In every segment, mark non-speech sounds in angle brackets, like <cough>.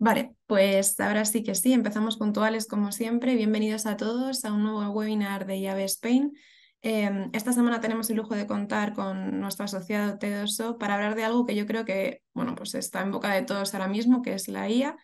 Vale, pues ahora sí que sí, empezamos puntuales como siempre. Bienvenidos a todos a un nuevo webinar de IAB Spain. Em, esta semana tenemos el lujo de contar con nuestro asociado Tedoso para hablar de algo que yo creo que bueno, pues está en boca de todos ahora mismo, que es la IA.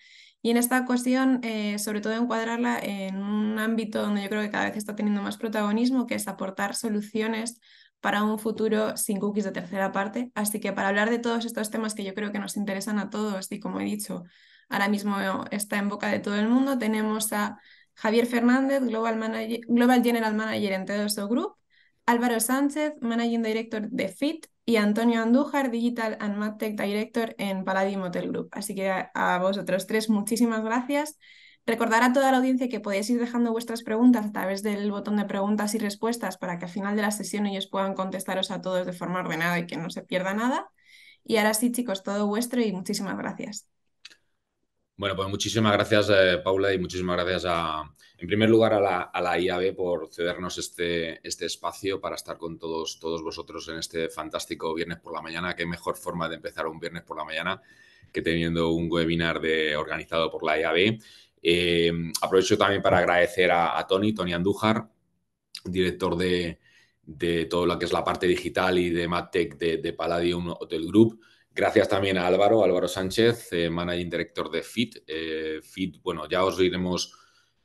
Y en esta cuestión, eh, sobre todo encuadrarla en un ámbito donde yo creo que cada vez está teniendo más protagonismo, que es aportar soluciones para un futuro sin cookies de tercera parte. Así que para hablar de todos estos temas que yo creo que nos interesan a todos y como he dicho, ahora mismo está en boca de todo el mundo. Tenemos a Javier Fernández, Global, General Manager en Tedoso este Group, Álvaro Sánchez, Managing Director de FIT, y Antonio Andújar, Digital and Tech Director en Palladium Hotel Group. Así que a, vosotros tres, muchísimas gracias. Recordar a toda la audiencia que podéis ir dejando vuestras preguntas a través del botón de preguntas y respuestas para que al final de la sesión ellos puedan contestaros a todos de forma ordenada y que no se pierda nada. Y ahora sí, chicos, todo vuestro y muchísimas gracias. Bueno, pues muchísimas gracias, eh, Paula, y muchísimas gracias, a, en primer lugar, a la, a la IAB por cedernos este, este, espacio para estar con todos, todos vosotros en este fantástico viernes por la mañana. Qué mejor forma de empezar un viernes por la mañana que teniendo un webinar de, organizado por la IAB. Eh, aprovecho también para agradecer a, Tony, Tony Andújar, director de, de todo lo que es la parte digital y de MadTech de, de Palladium Hotel Group Gracias también a Álvaro, Álvaro Sánchez, eh, Managing Director de FIT. Eh, FIT, bueno, ya os iremos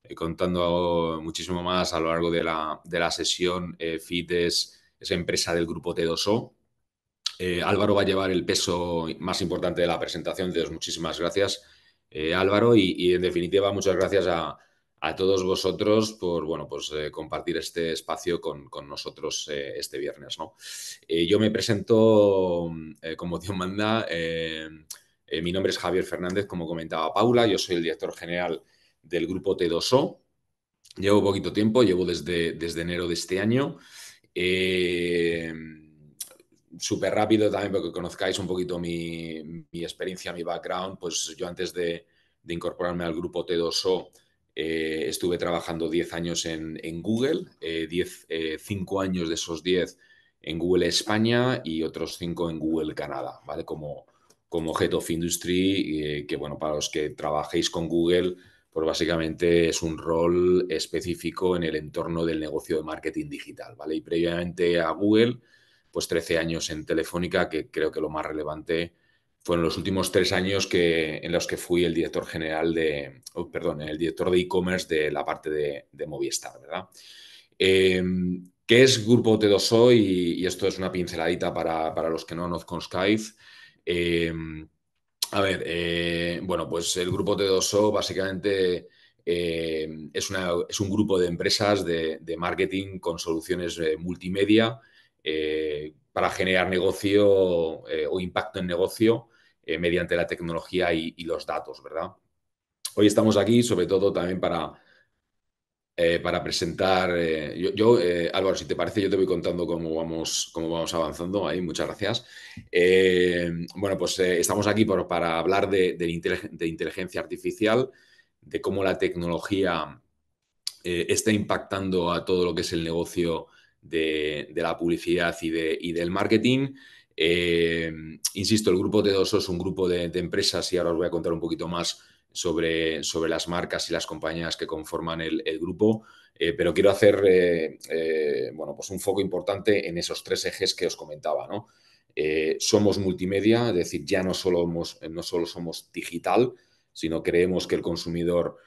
eh, contando muchísimo más a lo largo de la, sesión. FIT es, esa empresa del grupo T2O. Álvaro va a llevar el peso más importante de la presentación, entonces muchísimas gracias, Álvaro. y en definitiva, muchas gracias a, a todos vosotros por bueno, pues, eh, compartir este espacio con, nosotros eh, este viernes. ¿no? Eh, yo me presento, como Dios manda, mi nombre es Javier Fernández, como comentaba Paula, yo soy el director general del grupo T2O. Llevo poquito tiempo, llevo desde, desde enero de este año. Súper rápido también, porque conozcáis un poquito mi, experiencia, mi background, pues yo antes de, de incorporarme al grupo T2O, eh, estuve trabajando 10 años en, Google, 5 eh, eh, años de esos 10 en Google España y otros 5 en Google Canadá, ¿vale? Como, Head of Industry, que bueno, para los que trabajéis con Google, pues básicamente es un rol específico en el entorno del negocio de marketing digital, ¿vale? Y previamente a Google, pues 13 años en Telefónica, que creo que lo más relevante fueron los últimos tres años en los que fui el director general de, perdón, el director de e-commerce de la parte de, Movistar, ¿verdad? Em, ¿Qué es Grupo T2O? Y, esto es una pinceladita para, los que no conozcan Skype. Em, a ver, eh, bueno, pues el Grupo T2O básicamente em, es, un grupo de empresas de marketing con soluciones eh, multimedia eh, para generar negocio o impacto en negocio eh, mediante la tecnología y, los datos, ¿verdad? Hoy estamos aquí sobre todo también para, eh, para presentar, eh, yo, Álvaro, si te parece, yo te voy contando cómo vamos, cómo vamos avanzando ahí, muchas gracias. bueno, pues estamos aquí para hablar de, inteligencia, artificial, de cómo la tecnología está impactando a todo lo que es el negocio de, la publicidad y, y del marketing. Eh, insisto, el grupo t 2 es un grupo de, empresas y ahora os voy a contar un poquito más sobre, las marcas y las compañías que conforman el, grupo, eh, pero quiero hacer eh, bueno, pues un foco importante en esos tres ejes que os comentaba. ¿no? somos multimedia, es decir, ya no solo, no solo somos digital, sino creemos que el consumidor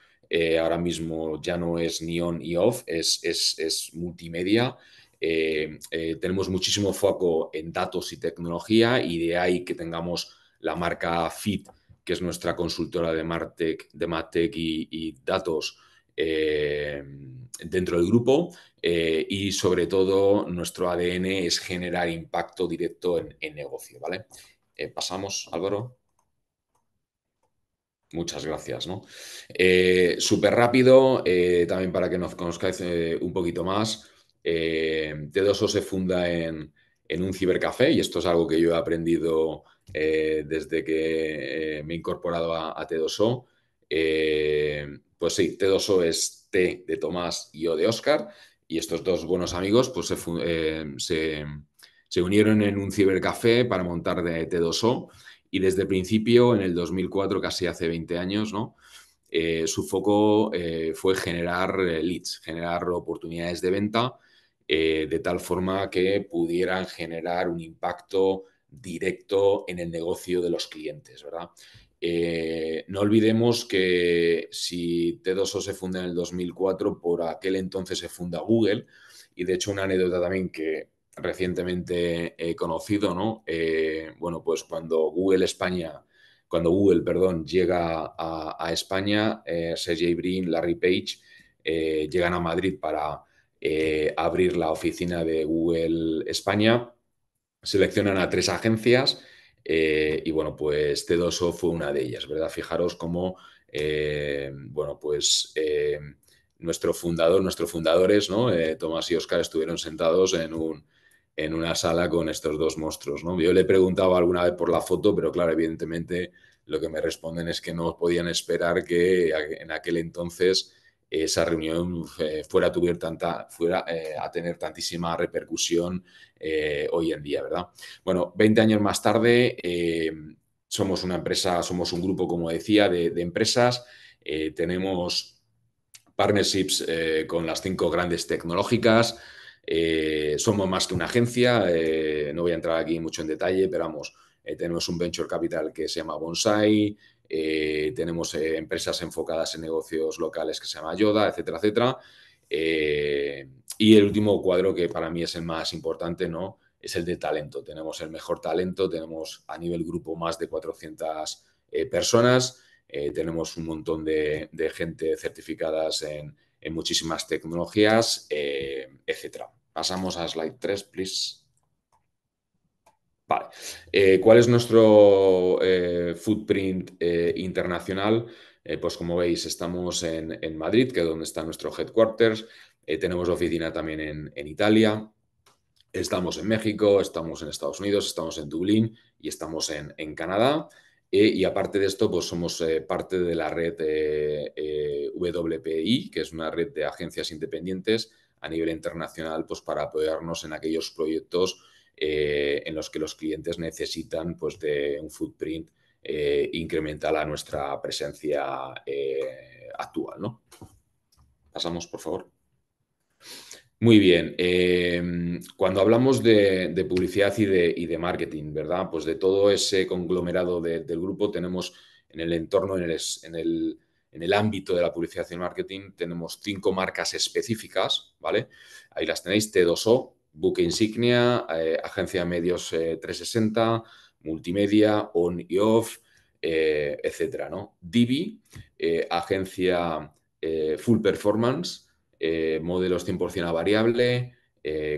ahora mismo ya no es ni on y off, es multimedia. Eh, eh, tenemos muchísimo foco en datos y tecnología y de ahí que tengamos la marca FIT, que es nuestra consultora de Martech, y, datos eh, dentro del grupo. y sobre todo nuestro ADN es generar impacto directo en, negocio, ¿vale? Pasamos, Álvaro. Muchas gracias, ¿no? Súper rápido, también para que nos conozcáis un poquito más. Eh, T2O se funda en, un cibercafé y esto es algo que yo he aprendido eh, desde que eh, me he incorporado a, T2O. pues sí, T2O es T de Tomás y O de Oscar y estos dos buenos amigos pues se, unieron en un cibercafé para montar de T2O y desde el principio, en el 2004, casi hace 20 años, su foco fue generar leads, generar oportunidades de venta eh, de tal forma que pudieran generar un impacto directo en el negocio de los clientes, ¿verdad? Eh, no olvidemos que si T2O se funda en el 2004, por aquel entonces se funda Google, y de hecho una anécdota también que recientemente he conocido, ¿no? Eh, bueno, pues cuando Google España, cuando Google, perdón, llega a, España, Sergey Brin, Larry Page, llegan a Madrid para eh, abrir la oficina de Google España, seleccionan a tres agencias eh, y bueno, pues T2O fue una de ellas, ¿verdad? Fijaros cómo, eh, bueno, pues nuestro fundador, nuestros fundadores, ¿no? Tomás y Oscar estuvieron sentados en un, en una sala con estos dos monstruos, ¿no? Yo le preguntaba alguna vez por la foto, pero claro, evidentemente lo que me responden es que no podían esperar que en aquel entonces esa reunión eh, fuera, eh, a tener tantísima repercusión eh, hoy en día, ¿verdad? Bueno, 20 años más tarde, somos una empresa, somos un grupo, como decía, de, de empresas, tenemos partnerships con las cinco grandes tecnológicas, somos más que una agencia, no voy a entrar aquí mucho en detalle, pero vamos, tenemos un venture capital que se llama Bonsai, eh, tenemos eh, empresas enfocadas en negocios locales que se llama Yoda, etcétera, etcétera. Eh, y el último cuadro que para mí es el más importante, ¿no? Es el de talento. Tenemos el mejor talento, tenemos a nivel grupo más de 400 personas, tenemos un montón de, gente certificadas en, en muchísimas tecnologías, etcétera. Pasamos a slide 3, please. Vale. Eh, ¿Cuál es nuestro eh, footprint eh, internacional? pues como veis, estamos en, Madrid, que es donde está nuestro headquarters. tenemos oficina también en, Italia. Estamos en México, estamos en Estados Unidos, estamos en Dublín y estamos en, en Canadá. y aparte de esto, pues somos parte de la red WPI, que es una red de agencias independientes a nivel internacional, pues para apoyarnos en aquellos proyectos eh, en los que los clientes necesitan pues, de un footprint eh, incremental a nuestra presencia eh, actual. ¿no? Pasamos, por favor. Muy bien. Em, cuando hablamos de, publicidad y de, marketing, ¿verdad? Pues de todo ese conglomerado del grupo tenemos en el entorno, en el, en el, ámbito de la publicidad y el marketing, tenemos cinco marcas específicas, ¿vale? Ahí las tenéis, T2O, Book Insignia, eh, Agencia Medios 360, eh, Multimedia, On y Off, etc. Eh, etcétera, ¿no? Divi, Agencia Full Performance, modelos 100% a variable,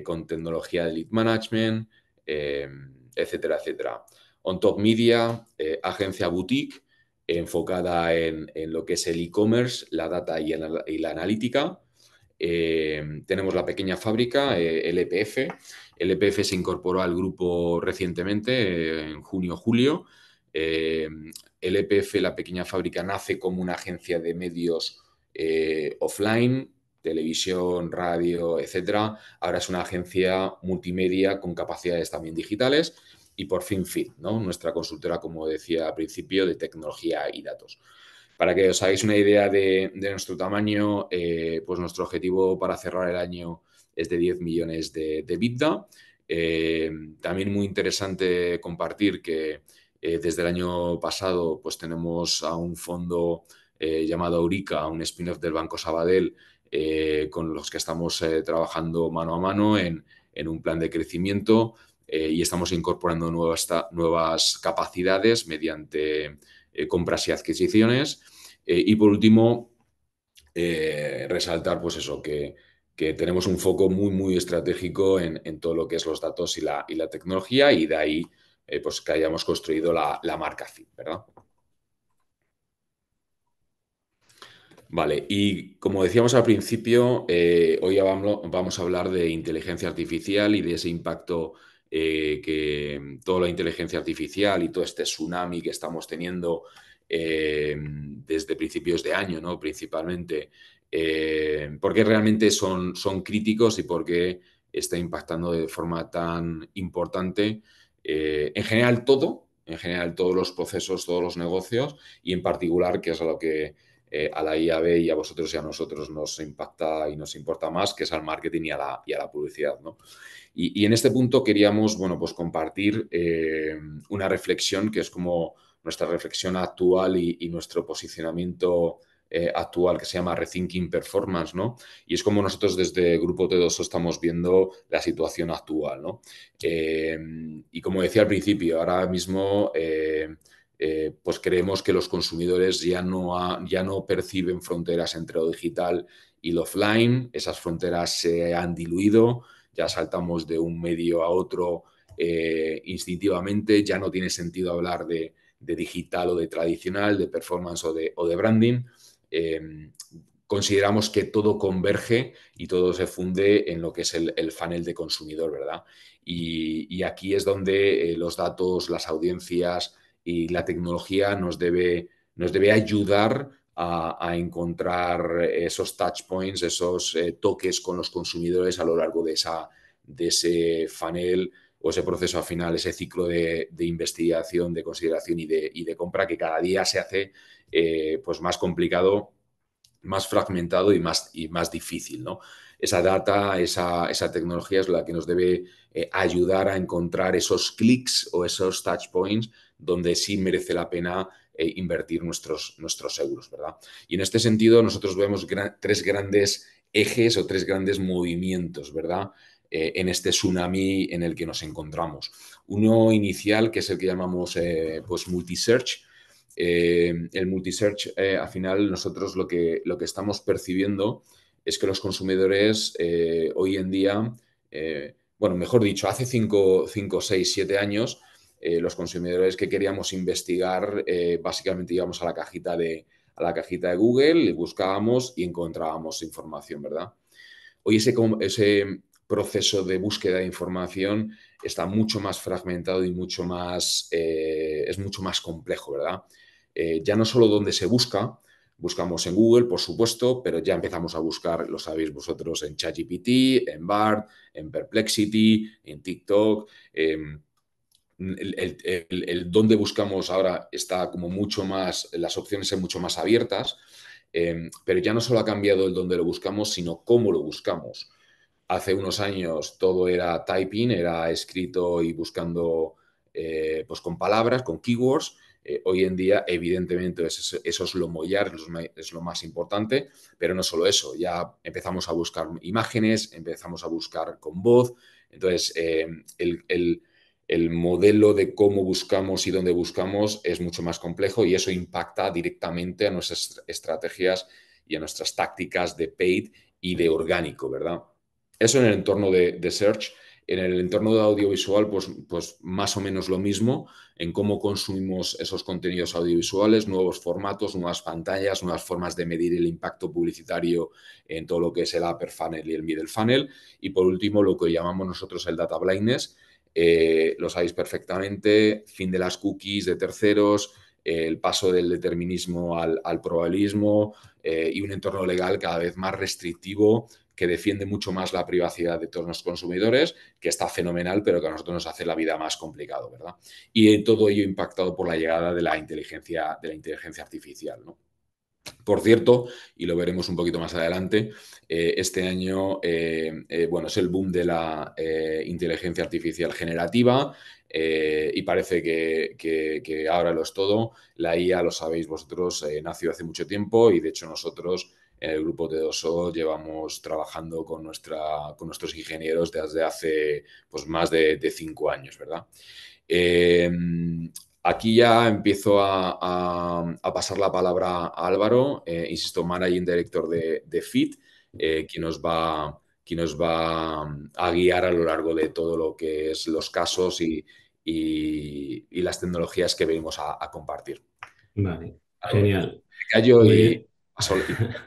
con tecnología de lead management, etcétera, etcétera. On Top Media, Agencia Boutique, enfocada en, lo que es el e-commerce, la data y la analítica. Eh, tenemos la pequeña fábrica, eh, LPF e LPF EPF. E se incorporó al grupo recientemente, eh, en junio-julio. el EPF, la pequeña fábrica, nace como una agencia de medios offline, televisión, radio, etcétera. Ahora es una agencia multimedia con capacidades también digitales y por fin FIT, nuestra consultora, como decía al principio, de tecnología y datos. Para que os hagáis una idea de, nuestro tamaño, eh, pues nuestro objetivo para cerrar el año es de 10 millones de, de eh, también muy interesante compartir que eh, desde el año pasado pues tenemos a un fondo llamado Eurica, un spin-off del Banco Sabadell, con los que estamos trabajando mano a mano en, un plan de crecimiento y estamos incorporando nuevas capacidades mediante eh, compras y adquisiciones. Eh, y por último, eh, resaltar pues eso, que, tenemos un foco muy, muy estratégico en, todo lo que es los datos y la, tecnología y de ahí pues que hayamos construido la, marca fin Vale, y como decíamos al principio, hoy vamos a hablar de inteligencia artificial y de ese impacto eh, que mm, toda la inteligencia artificial y todo este tsunami que estamos teniendo eh, mm, desde principios de año, ¿no? principalmente, eh, porque realmente son, son críticos y porque está impactando de forma tan importante en general todo, en general todos los procesos, todos los negocios y en particular, que es a lo que a la IAB y a vosotros y a nosotros nos impacta y nos importa más, que es al marketing y a la, y a la publicidad. ¿no? Y, en este punto queríamos, bueno, pues compartir eh, una reflexión que es como nuestra reflexión actual y, nuestro posicionamiento eh, actual que se llama Rethinking Performance, ¿no? Y es como nosotros desde Grupo T2 estamos viendo la situación actual, ¿no? Eh, y como decía al principio, ahora mismo pues creemos que los consumidores ya no, ya no perciben fronteras entre lo digital y lo offline, esas fronteras se han diluido, ya saltamos de un medio a otro eh, instintivamente, ya no tiene sentido hablar de, digital o de tradicional, de performance o de, branding. Em, consideramos que todo converge y todo se funde en lo que es el, el funnel de consumidor, ¿verdad? Y, aquí es donde eh, los datos, las audiencias y la tecnología nos debe, nos debe ayudar a, encontrar esos touch points, esos eh, toques con los consumidores a lo largo de, de ese funnel o ese proceso final, ese ciclo de, investigación, de consideración y de, compra que cada día se hace eh, pues más complicado, más fragmentado y más, y más difícil. ¿no? Esa data, esa, esa, tecnología es la que nos debe eh, ayudar a encontrar esos clics o esos touch points donde sí merece la pena e invertir nuestros, nuestros euros, ¿verdad? Y en este sentido nosotros vemos tres grandes ejes o tres grandes movimientos, ¿verdad? Eh, en este tsunami en el que nos encontramos. Uno inicial, que es el que llamamos eh, pues, multisearch. pues el multisearch, al final, nosotros lo que, lo que estamos percibiendo es que los consumidores hoy en día, bueno, mejor dicho, hace 5, 6, 7 años, eh, los consumidores que queríamos investigar, eh, básicamente íbamos a la cajita de, a la cajita de Google, buscábamos y encontrábamos información, ¿verdad? Hoy ese, ese proceso de búsqueda de información está mucho más fragmentado y mucho más, eh, es mucho más complejo, ¿verdad? ya no solo donde se busca, buscamos en Google, por supuesto, pero ya empezamos a buscar, lo sabéis vosotros, en ChatGPT, en BART, en Perplexity, en TikTok. Em, el, dónde buscamos ahora está como mucho más, las opciones son mucho más abiertas, em, pero ya no solo ha cambiado el dónde lo buscamos, sino cómo lo buscamos. Hace unos años todo era typing, era escrito y buscando eh, pues con palabras, con keywords. Eh, hoy en día, evidentemente, eso, es lo mollar, es lo más importante, pero no solo eso, ya empezamos a buscar imágenes, empezamos a buscar con voz. Entonces, em, el el modelo de cómo buscamos y dónde buscamos es mucho más complejo y eso impacta directamente a nuestras estrategias y a nuestras tácticas de paid y de orgánico, ¿verdad? Eso en el entorno de, search. En el entorno de audiovisual, pues, pues, más o menos lo mismo en cómo consumimos esos contenidos audiovisuales, nuevos formatos, nuevas pantallas, nuevas formas de medir el impacto publicitario en todo lo que es el upper funnel y el middle funnel. Y por último, lo que llamamos nosotros el data blindness, eh, lo sabéis perfectamente, fin de las cookies de terceros, el paso del determinismo al, probabilismo eh, y un entorno legal cada vez más restrictivo que defiende mucho más la privacidad de todos los consumidores, que está fenomenal, pero que a nosotros nos hace la vida más complicado, ¿verdad? Y todo ello impactado por la llegada de la inteligencia, de la inteligencia artificial, ¿no? Por cierto, y lo veremos un poquito más adelante, eh, este año eh, eh, bueno, es el boom de la inteligencia artificial generativa y parece que, ahora lo es todo. La IA, lo sabéis vosotros, nació hace mucho tiempo y de hecho nosotros en el grupo T2O llevamos trabajando con, nuestra, con nuestros ingenieros desde hace pues, más de, cinco años, ¿verdad? Aquí ya empiezo a, pasar la palabra a Álvaro, eh, insisto, managing director de, FIT, eh, que quien, nos va, a guiar a lo largo de todo lo que es los casos y, las tecnologías que venimos a, compartir. Vale, genial. Me callo y <laughs>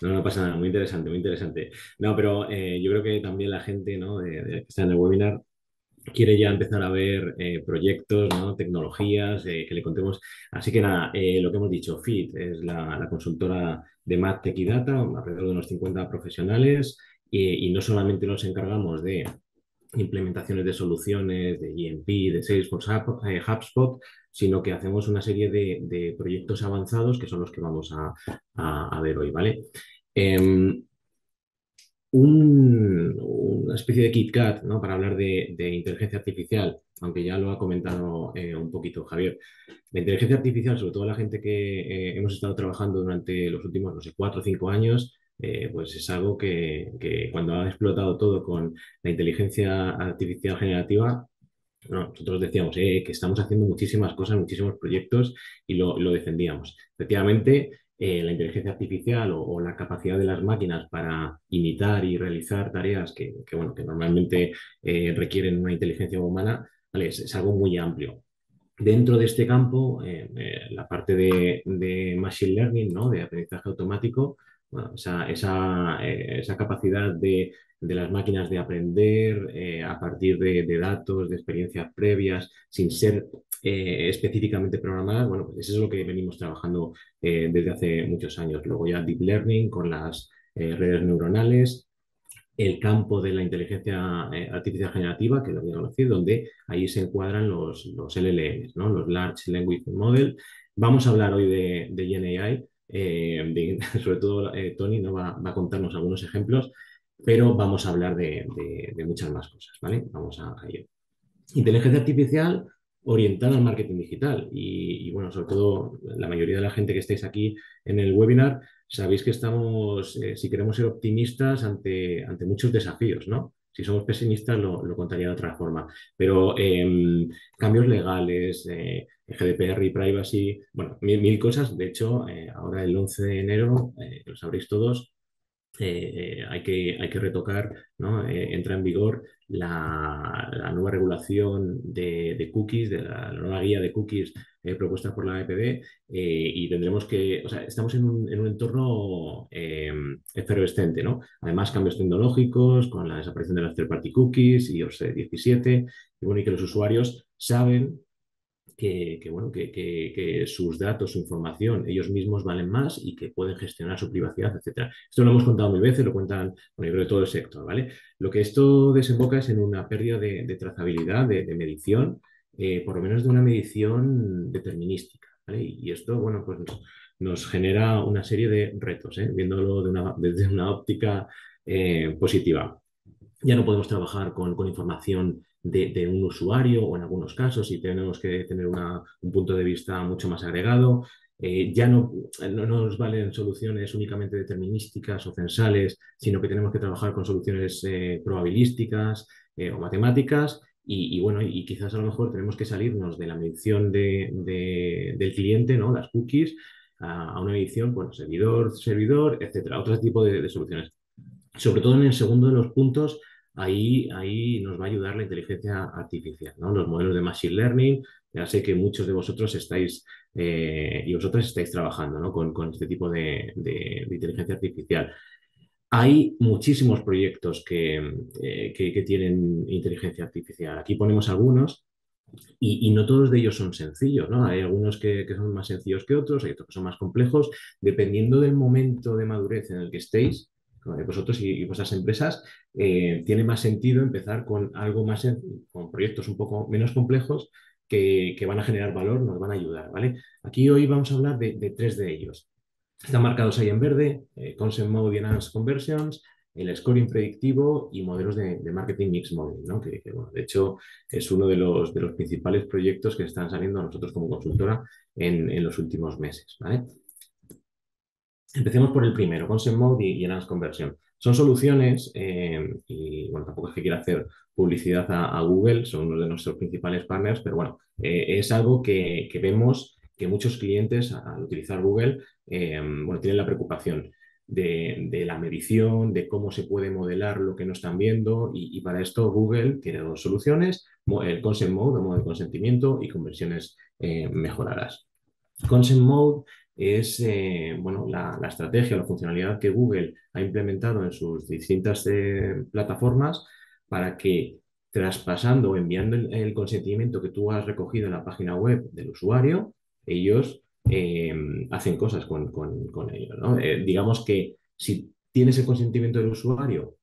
No, no pasa nada, muy interesante, muy interesante. No, pero eh, yo creo que también la gente que está en el webinar quiere ya empezar a ver eh, proyectos, tecnologías, eh, que le contemos. Así que nada, eh, lo que hemos dicho, FIT es la, consultora de Math Tech y Data, alrededor de unos 50 profesionales, y, no solamente nos encargamos de implementaciones de soluciones de EMP, de Salesforce, HubSpot, sino que hacemos una serie de, proyectos avanzados que son los que vamos a, ver hoy, ¿vale? Em, una especie de Kit Kat para hablar de, inteligencia artificial, aunque ya lo ha comentado eh, un poquito Javier. La inteligencia artificial, sobre todo la gente que eh, hemos estado trabajando durante los últimos, no sé, cuatro o cinco años, eh, pues es algo que, cuando ha explotado todo con la inteligencia artificial generativa, nosotros decíamos que estamos haciendo muchísimas cosas, muchísimos proyectos y lo, lo defendíamos. Efectivamente, eh, la inteligencia artificial o, la capacidad de las máquinas para imitar y realizar tareas que, normalmente eh, requieren una inteligencia humana, es, algo muy amplio. Dentro de este campo, eh, la parte de, machine learning, ¿no? de aprendizaje automático, esa, capacidad de, las máquinas de aprender a partir de datos, de experiencias previas, sin ser eh, específicamente programada, bueno, pues eso es lo que venimos trabajando eh, desde hace muchos años. Luego ya Deep Learning con las eh, redes neuronales, el campo de la inteligencia artificial generativa, que lo voy a conocer, donde ahí se encuadran los, los los Large Language Model. Vamos a hablar hoy de, de <laughs> sobre todo Tony ¿no? Va, a contarnos algunos ejemplos, pero vamos a hablar de, muchas más cosas, ¿vale? Vamos a, a ello. Inteligencia artificial orientada al marketing digital. Y, bueno, sobre todo la mayoría de la gente que estáis aquí en el webinar, sabéis que estamos, eh, si queremos ser optimistas, ante, ante muchos desafíos, ¿no? Si somos pesimistas, lo, contaría de otra forma. Pero em, cambios legales, eh, GDPR y privacy, bueno, mil, mil cosas. De hecho, eh, ahora el 11 de enero, lo sabréis todos, eh, hay, que, hay que retocar, ¿no? Eh, entra en vigor la, nueva regulación de, cookies, de la, nueva guía de cookies eh, propuesta por la e eh, y tendremos que, o sea, estamos en un, en un entorno efervescente, ¿no? Además, cambios tecnológicos con la desaparición de las third party cookies, y, iOS 17, y bueno, y que los usuarios saben que, bueno, que, sus datos, su información, ellos mismos valen más y que pueden gestionar su privacidad, etc. Esto lo hemos contado mil veces, lo cuentan, a nivel de todo el sector, ¿vale? Lo que esto desemboca es en una pérdida de, trazabilidad, de, medición, eh, por lo menos de una medición determinística, Y esto, bueno, pues nos, genera una serie de retos, ¿eh? viéndolo desde una óptica eh, positiva. Ya no podemos trabajar con, con información de, un usuario o en algunos casos y tenemos que tener un punto de vista mucho más agregado. Eh, ya no, nos valen soluciones únicamente determinísticas o censales, sino que tenemos que trabajar con soluciones eh, probabilísticas eh, o matemáticas. Y, bueno, y quizás a lo mejor tenemos que salirnos de la medición de, del cliente, ¿no? Las cookies, a, una medición, bueno, servidor, servidor, etcétera, otro tipo de soluciones. Sobre todo en el segundo de los puntos, ahí, nos va a ayudar la inteligencia artificial, ¿no? Los modelos de Machine Learning, ya sé que muchos de vosotros estáis eh, y vosotras estáis trabajando ¿no? con, este tipo de, inteligencia artificial. Hay muchísimos proyectos que, eh, tienen inteligencia artificial. Aquí ponemos algunos, y, no todos de ellos son sencillos, ¿no? Hay algunos que, que, son más sencillos que otros, hay otros que son más complejos, dependiendo del momento de madurez en el que estéis, vosotros y, vuestras empresas, eh, tiene más sentido empezar con algo más, con proyectos un poco menos complejos que, van a generar valor, nos van a ayudar, ¿vale? Aquí hoy vamos a hablar de, tres de ellos. Están marcados ahí en verde, eh, Consent Mode Conversions, el scoring predictivo y modelos de, marketing mix Model, ¿no? que, bueno, de hecho es uno de los, principales proyectos que están saliendo a nosotros como consultora en, en los últimos meses. ¿vale? Empecemos por el primero, Consent Mode y, Enhanced Conversion. Son soluciones, eh, y bueno, tampoco es que quiera hacer publicidad a, Google, son uno de nuestros principales partners, pero bueno, eh, es algo que, vemos que muchos clientes al utilizar Google, eh, bueno, tienen la preocupación de, de, la medición, de cómo se puede modelar lo que no están viendo, y, y para esto Google tiene dos soluciones, el Consent Mode, o modo de consentimiento, y conversiones mejoradas. Consent Mode es eh, bueno, la, la, estrategia, la funcionalidad que Google ha implementado en sus distintas eh, plataformas para que traspasando o enviando el, consentimiento que tú has recogido en la página web del usuario, ellos eh, hacen cosas con, con, con ello. digamos que si tienes el consentimiento del usuario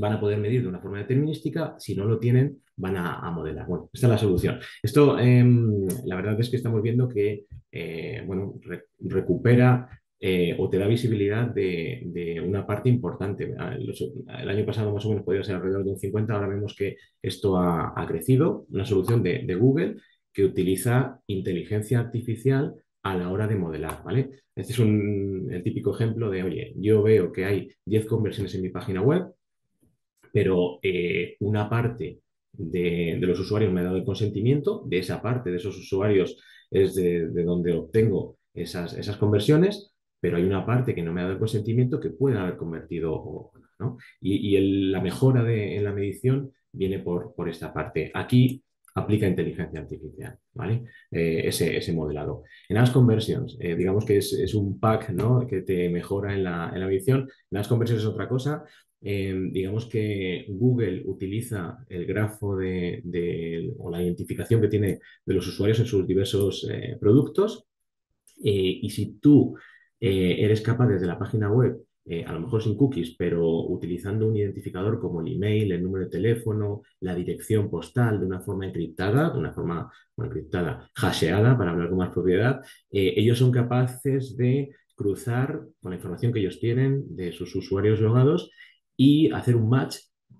van a poder medir de una forma determinística, si no lo tienen, van a, modelar. Bueno, esta es la solución. Esto, em, la verdad es que estamos viendo que, eh, bueno, recupera eh, o te da visibilidad de, una parte importante. el año pasado más o menos podía ser alrededor de un 50, ahora vemos que esto ha, crecido, una solución de, Google que utiliza inteligencia artificial a la hora de modelar, ¿vale? Este es un, el típico ejemplo de, oye, yo veo que hay 10 conversiones en mi página web, pero eh, una parte de, los usuarios me ha dado el consentimiento, de esa parte de esos usuarios es de, donde obtengo esas, esas, conversiones, pero hay una parte que no me ha dado el consentimiento que pueda haber convertido Y, la mejora en la medición viene por, por esta parte. Aquí aplica inteligencia artificial, ¿vale? Eh, ese, modelado. En las conversiones, eh, digamos que es, un pack, ¿no? Que te mejora en la, en la medición. En las conversiones es otra cosa. Em, digamos que Google utiliza el grafo de, o la identificación que tiene de los usuarios en sus diversos eh, productos. Eh, y si tú eh, eres capaz desde la página web, a lo mejor sin cookies, pero utilizando un identificador como el email, el número de teléfono, la dirección postal de una forma encriptada, de una forma encriptada, hasheada, para hablar con más propiedad, ellos son capaces de cruzar con la información que ellos tienen de sus usuarios logados y hacer un match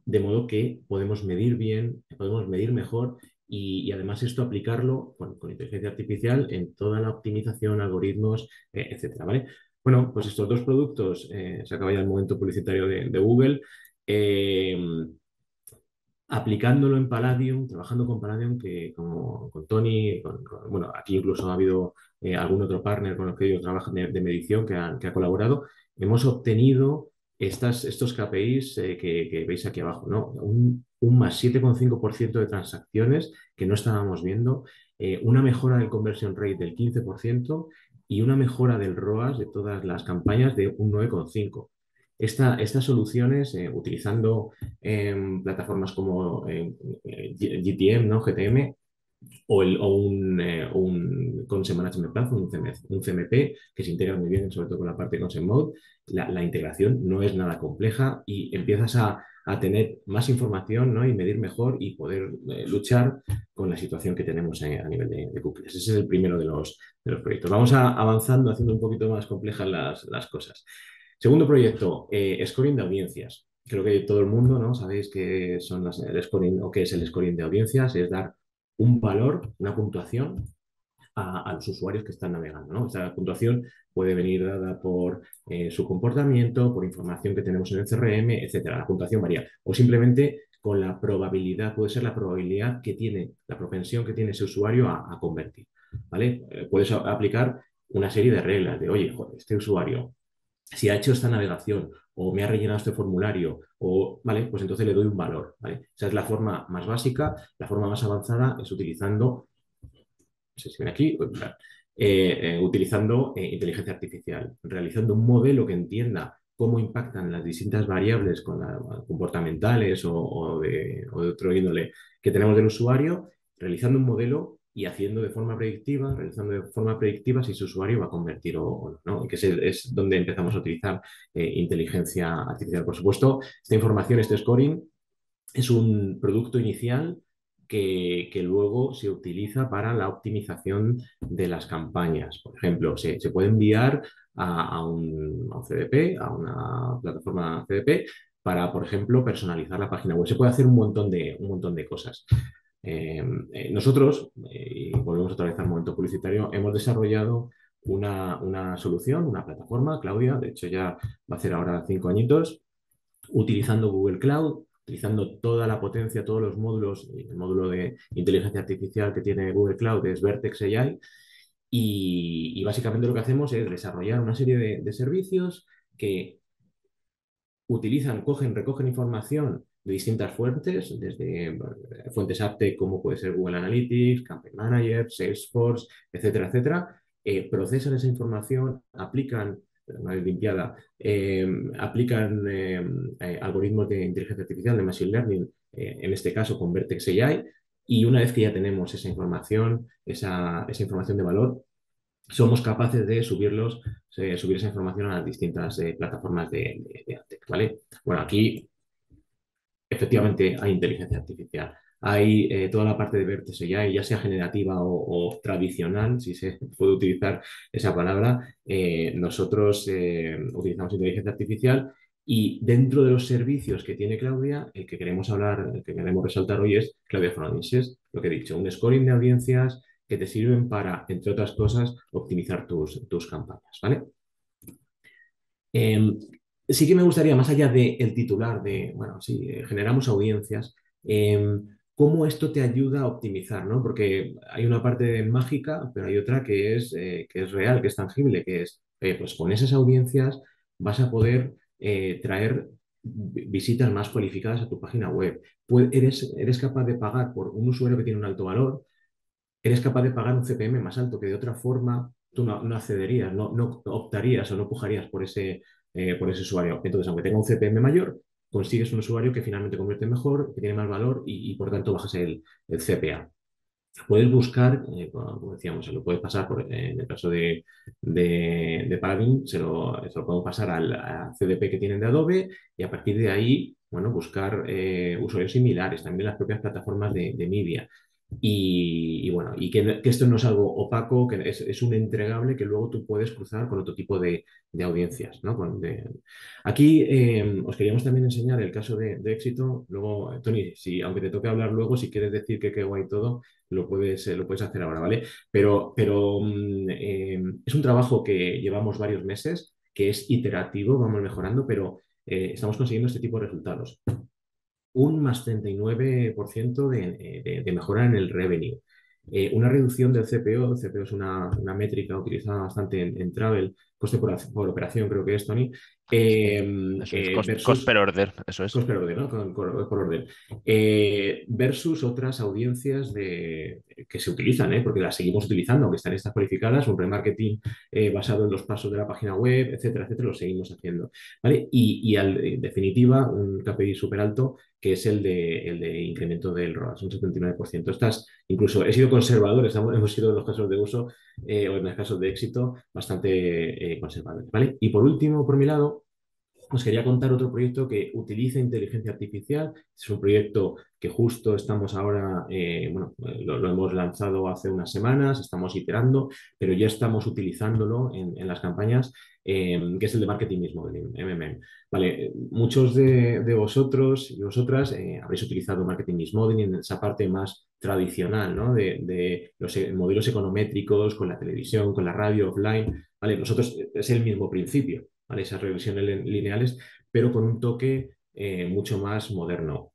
de modo que podemos medir bien, podemos medir mejor y, además esto aplicarlo con, inteligencia artificial en toda la optimización, algoritmos, e, etcétera, ¿vale? Bueno, pues estos dos productos, eh, se acaba ya el momento publicitario de, Google, eh, aplicándolo en Palladium, trabajando con Palladium, que como con Tony, bueno, aquí incluso ha habido eh, algún otro partner con el que yo trabajo de, medición que ha colaborado, hemos obtenido estos KPIs eh, que, veis aquí abajo, ¿no? Un, más 7,5% de transacciones que no estábamos viendo, eh, una mejora del conversion rate del 15% y una mejora del ROAS de todas las campañas de un 9,5%. estas soluciones, eh, utilizando em, plataformas como GTM, em, ¿no? GTM, o, un, con eh, un Concept Management Platform, un, CMP, un CMP, que se integra muy bien, sobre todo con la parte de Concept Mode, la, integración no es nada compleja y empiezas a, tener más información y medir mejor y poder eh, luchar con la situación que tenemos eh, a nivel de, de, Ese es el primero de los, proyectos. Vamos avanzando, haciendo un poquito más complejas las, cosas. Segundo proyecto, scoring de audiencias creo que todo el mundo, ¿no? Sabéis que son las, scoring o qué es el scoring de audiencias, es dar un valor, una puntuación a, los usuarios que están navegando. ¿no? Esta puntuación puede venir dada por eh, su comportamiento, por información que tenemos en el CRM, etc. La puntuación varía. O simplemente con la probabilidad, puede ser la probabilidad que tiene, la propensión que tiene ese usuario a, convertir. ¿vale? Eh, puedes aplicar una serie de reglas de, oye, este usuario si ha hecho esta navegación o me ha rellenado este formulario o, ¿vale? Pues entonces le doy un valor, Esa es la forma más básica, la forma más avanzada es utilizando, aquí, eh, eh, utilizando eh, inteligencia artificial, realizando un modelo que entienda cómo impactan las distintas variables con comportamentales o, o de otro índole que tenemos del usuario, realizando un modelo y haciendo de forma predictiva, realizando de forma predictiva si su usuario va a convertir o, no, que es, donde empezamos a utilizar eh, inteligencia artificial. Por supuesto, esta información, este scoring, es un producto inicial que, luego se utiliza para la optimización de las campañas. Por ejemplo, se, se puede enviar a, un, CDP, a una plataforma CDP, para, por ejemplo, personalizar la página web. Se puede hacer un montón de, un montón de cosas. Eh, eh, nosotros, eh, y volvemos a vez al momento publicitario, hemos desarrollado una, solución, una plataforma, Claudia, de hecho ya va a ser ahora cinco añitos, utilizando Google Cloud, utilizando toda la potencia, todos los módulos, el módulo de inteligencia artificial que tiene Google Cloud es Vertex AI, y, básicamente lo que hacemos es desarrollar una serie de, de servicios que utilizan, cogen, recogen información de distintas fuentes, desde eh, fuentes apte como puede ser Google Analytics, Campaign Manager, Salesforce, etcétera, etcétera, eh, procesan esa información, aplican una vez limpiada, eh, aplican algoritmos de inteligencia artificial, de machine learning, en este caso con Vertex AI, y una vez que ya tenemos esa información, esa, información de valor, somos capaces de subirlos, subir esa información a las distintas plataformas de, de, ¿vale? Bueno, aquí efectivamente hay inteligencia artificial. Hay eh, toda la parte de vértice ya, ya sea generativa o, tradicional, si se puede utilizar esa palabra. Eh, nosotros eh, utilizamos inteligencia artificial y dentro de los servicios que tiene Claudia, el que queremos hablar, el que queremos resaltar hoy es Claudia es lo que he dicho, un scoring de audiencias que te sirven para, entre otras cosas, optimizar tus, tus campañas, ¿vale? Em, sí que me gustaría, más allá del titular de, bueno, si eh, generamos audiencias, em, cómo esto te ayuda a optimizar, ¿no? Porque hay una parte mágica, pero hay otra que es, eh, es real, que es tangible, que es, pues con esas audiencias vas a poder eh, traer visitas más cualificadas a tu página web. eres, eres capaz de pagar por un usuario que tiene un alto valor, eres capaz de pagar un CPM más alto, que de otra forma tú no, accederías, no, no optarías o no pujarías por ese, eh, por ese usuario. Entonces, aunque tenga un CPM mayor, consigues un usuario que finalmente convierte mejor, que tiene más valor y, por tanto bajas el, CPA. Puedes buscar, eh, como decíamos, se lo puedes pasar eh, en el caso de, de, se lo, se pasar al CDP que tienen de Adobe y a partir de ahí, bueno, buscar usuarios similares, también las propias plataformas de, de media. Y, bueno, y que, esto no es algo opaco, que es, un entregable que luego tú puedes cruzar con otro tipo de, audiencias. Aquí em, os queríamos también enseñar el caso de, éxito. Luego, Tony, si, aunque te toque hablar luego, si quieres decir que qué guay todo, lo puedes, eh, hacer ahora, ¿vale? Pero, mm, em, es un trabajo que llevamos varios meses, que es iterativo, vamos mejorando, pero eh, estamos consiguiendo este tipo de resultados un más 39% eh, de, de, mejora en el revenue. Eh, una reducción del CPO, el CPO es una, métrica utilizada bastante en travel, coste por, operación creo que es, Tony. Eh, eh cost, per order, eso es. Cost per order, ¿no? Por, por, eh, versus otras audiencias que se utilizan, ¿eh? porque las seguimos utilizando, aunque están estas cualificadas, un remarketing basado en los pasos de la página web, etcétera, etcétera, lo seguimos haciendo. ¿vale? Y, en definitiva, un KPI súper alto que es el de, el de incremento del ROAS, un 79%. Estas, incluso, he sido conservador, estamos, <laughs> hemos sido de los casos de uso eh, o en casos de éxito bastante eh, ¿vale? Y por último, por mi lado, os pues quería contar otro proyecto que utiliza inteligencia artificial. Es un proyecto que justo estamos ahora, eh, bueno, eh, lo, hemos lanzado hace unas semanas, estamos iterando, pero ya estamos utilizándolo en, las campañas, eh, que es el de marketing mismo, MMM. Vale, muchos de, vosotros y vosotras habéis utilizado marketing mismo en esa parte más tradicional, ¿no? De, los modelos econométricos con la televisión, con la radio offline. Vale, nosotros es el mismo principio esas regresiones lineales, pero con un toque eh, mucho más moderno.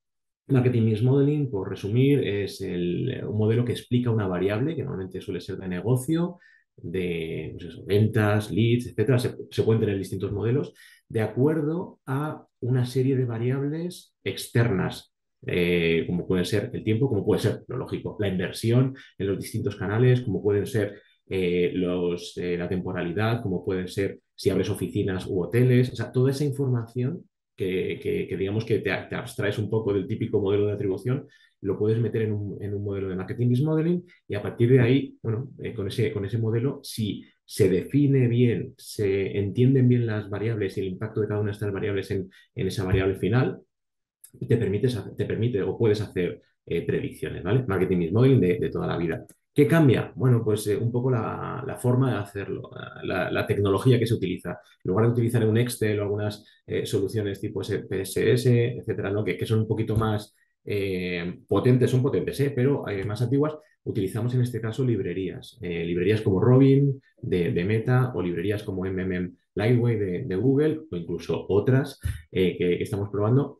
Marketing Mix Modeling, por resumir, es un modelo que explica una variable que normalmente suele ser de negocio, de pues ventas, leads, etcétera. Se, pueden tener distintos modelos de acuerdo a una serie de variables externas, eh, como puede ser el tiempo, como puede ser, lo lógico, la inversión en los distintos canales, como pueden ser eh, los, eh, la temporalidad, como pueden ser si abres oficinas u hoteles, o sea, toda esa información que, digamos que te, te, abstraes un poco del típico modelo de atribución, lo puedes meter en un, modelo de marketing modeling y a partir de ahí, bueno, eh, con, ese, con ese modelo, si se define bien, se entienden bien las variables y el impacto de cada una de estas variables en, esa variable final, te, permites, te permite o puedes hacer predicciones, ¿vale? Marketing modeling de toda la vida. ¿Qué cambia? Bueno, pues eh, un poco la, forma de hacerlo, la, tecnología que se utiliza. En lugar de utilizar un Excel o algunas eh, soluciones tipo SPSS, etcétera, ¿no? que, son un poquito más eh, potentes, son potentes, pero hay más antiguas, utilizamos en este caso librerías. librerías como Robin de, Meta o librerías como MMM Lightway de, Google o incluso otras que, estamos probando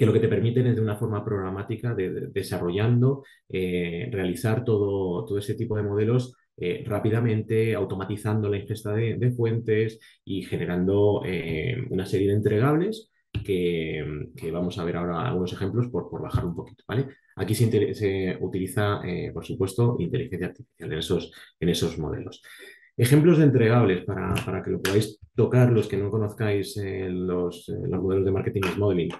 que lo que te permiten es de una forma programática, de, desarrollando, eh, realizar todo, todo ese tipo de modelos eh, rápidamente, automatizando la ingesta de, fuentes y generando eh, una serie de entregables que, vamos a ver ahora algunos ejemplos por, por bajar un poquito, ¿vale? Aquí se, utiliza, por supuesto, inteligencia artificial en esos, en esos modelos. Ejemplos de entregables para, que lo podáis tocar los que no conozcáis los, los modelos de marketing y modeling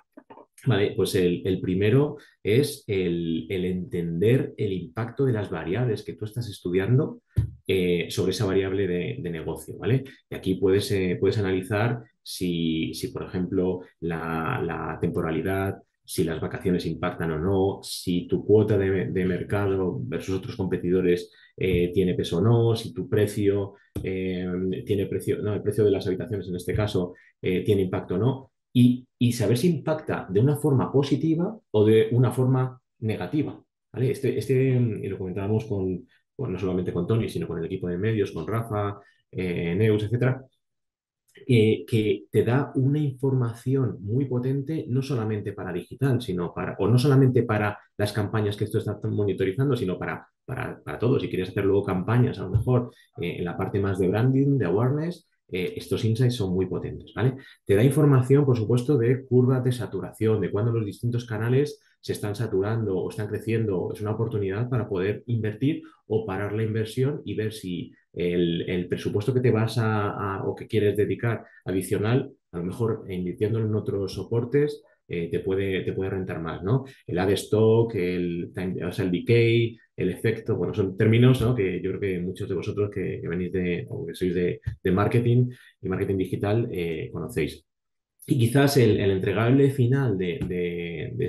Vale, pues el, primero es el, entender el impacto de las variables que tú estás estudiando eh, sobre esa variable de, negocio, ¿vale? Y aquí puedes, eh, puedes analizar si, por ejemplo, la, temporalidad, si las vacaciones impactan o no, si tu cuota de, mercado versus otros competidores eh, tiene peso o no, si tu precio tiene precio, no, el precio de las habitaciones en este caso tiene impacto o no y, saber si impacta de una forma positiva o de una forma negativa. ¿vale? Este, este y lo comentábamos con, no solamente con Tony, sino con el equipo de medios, con Rafa, eh, Neus, etcétera, eh, que te da una información muy potente, no solamente para digital, sino para, o no solamente para las campañas que esto está monitorizando, sino para, para, para todo. Si quieres hacer luego campañas, a lo mejor eh, en la parte más de branding, de awareness, eh, estos insights son muy potentes, ¿vale? Te da información, por supuesto, de curvas de saturación, de cuándo los distintos canales se están saturando o están creciendo. Es una oportunidad para poder invertir o parar la inversión y ver si el, presupuesto que te vas a, o que quieres dedicar adicional, a lo mejor invirtiéndolo en otros soportes, eh, te, puede, te puede rentar más, ¿no? El ad stock, el, o el decay, el efecto, bueno, son términos que yo creo que muchos de vosotros que, venís de, o que sois de, marketing y marketing digital, eh, conocéis. Y quizás el, entregable final de, de, de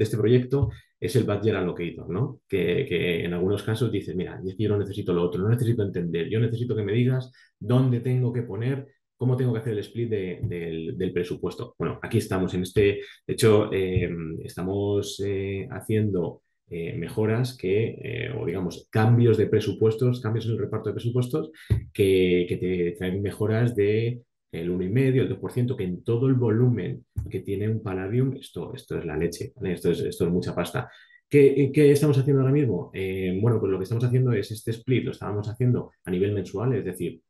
este proyecto es el Badger Allocator, ¿no? Que, en algunos casos dices, mira, yo no necesito lo otro, no necesito entender, yo necesito que me digas dónde tengo que poner, cómo tengo que hacer el split del, presupuesto. Bueno, aquí estamos en este, de hecho, eh, estamos eh, haciendo eh, mejoras que, eh, o digamos, cambios de presupuestos, cambios en el reparto de presupuestos que, te traen mejoras de el 1,5, el 2%, que en todo el volumen que tiene un Palladium, esto, esto es la leche, esto, es, esto es mucha pasta. ¿Qué, estamos haciendo ahora mismo? Eh, bueno, pues lo que estamos haciendo es este split, lo estábamos haciendo a nivel mensual, es decir,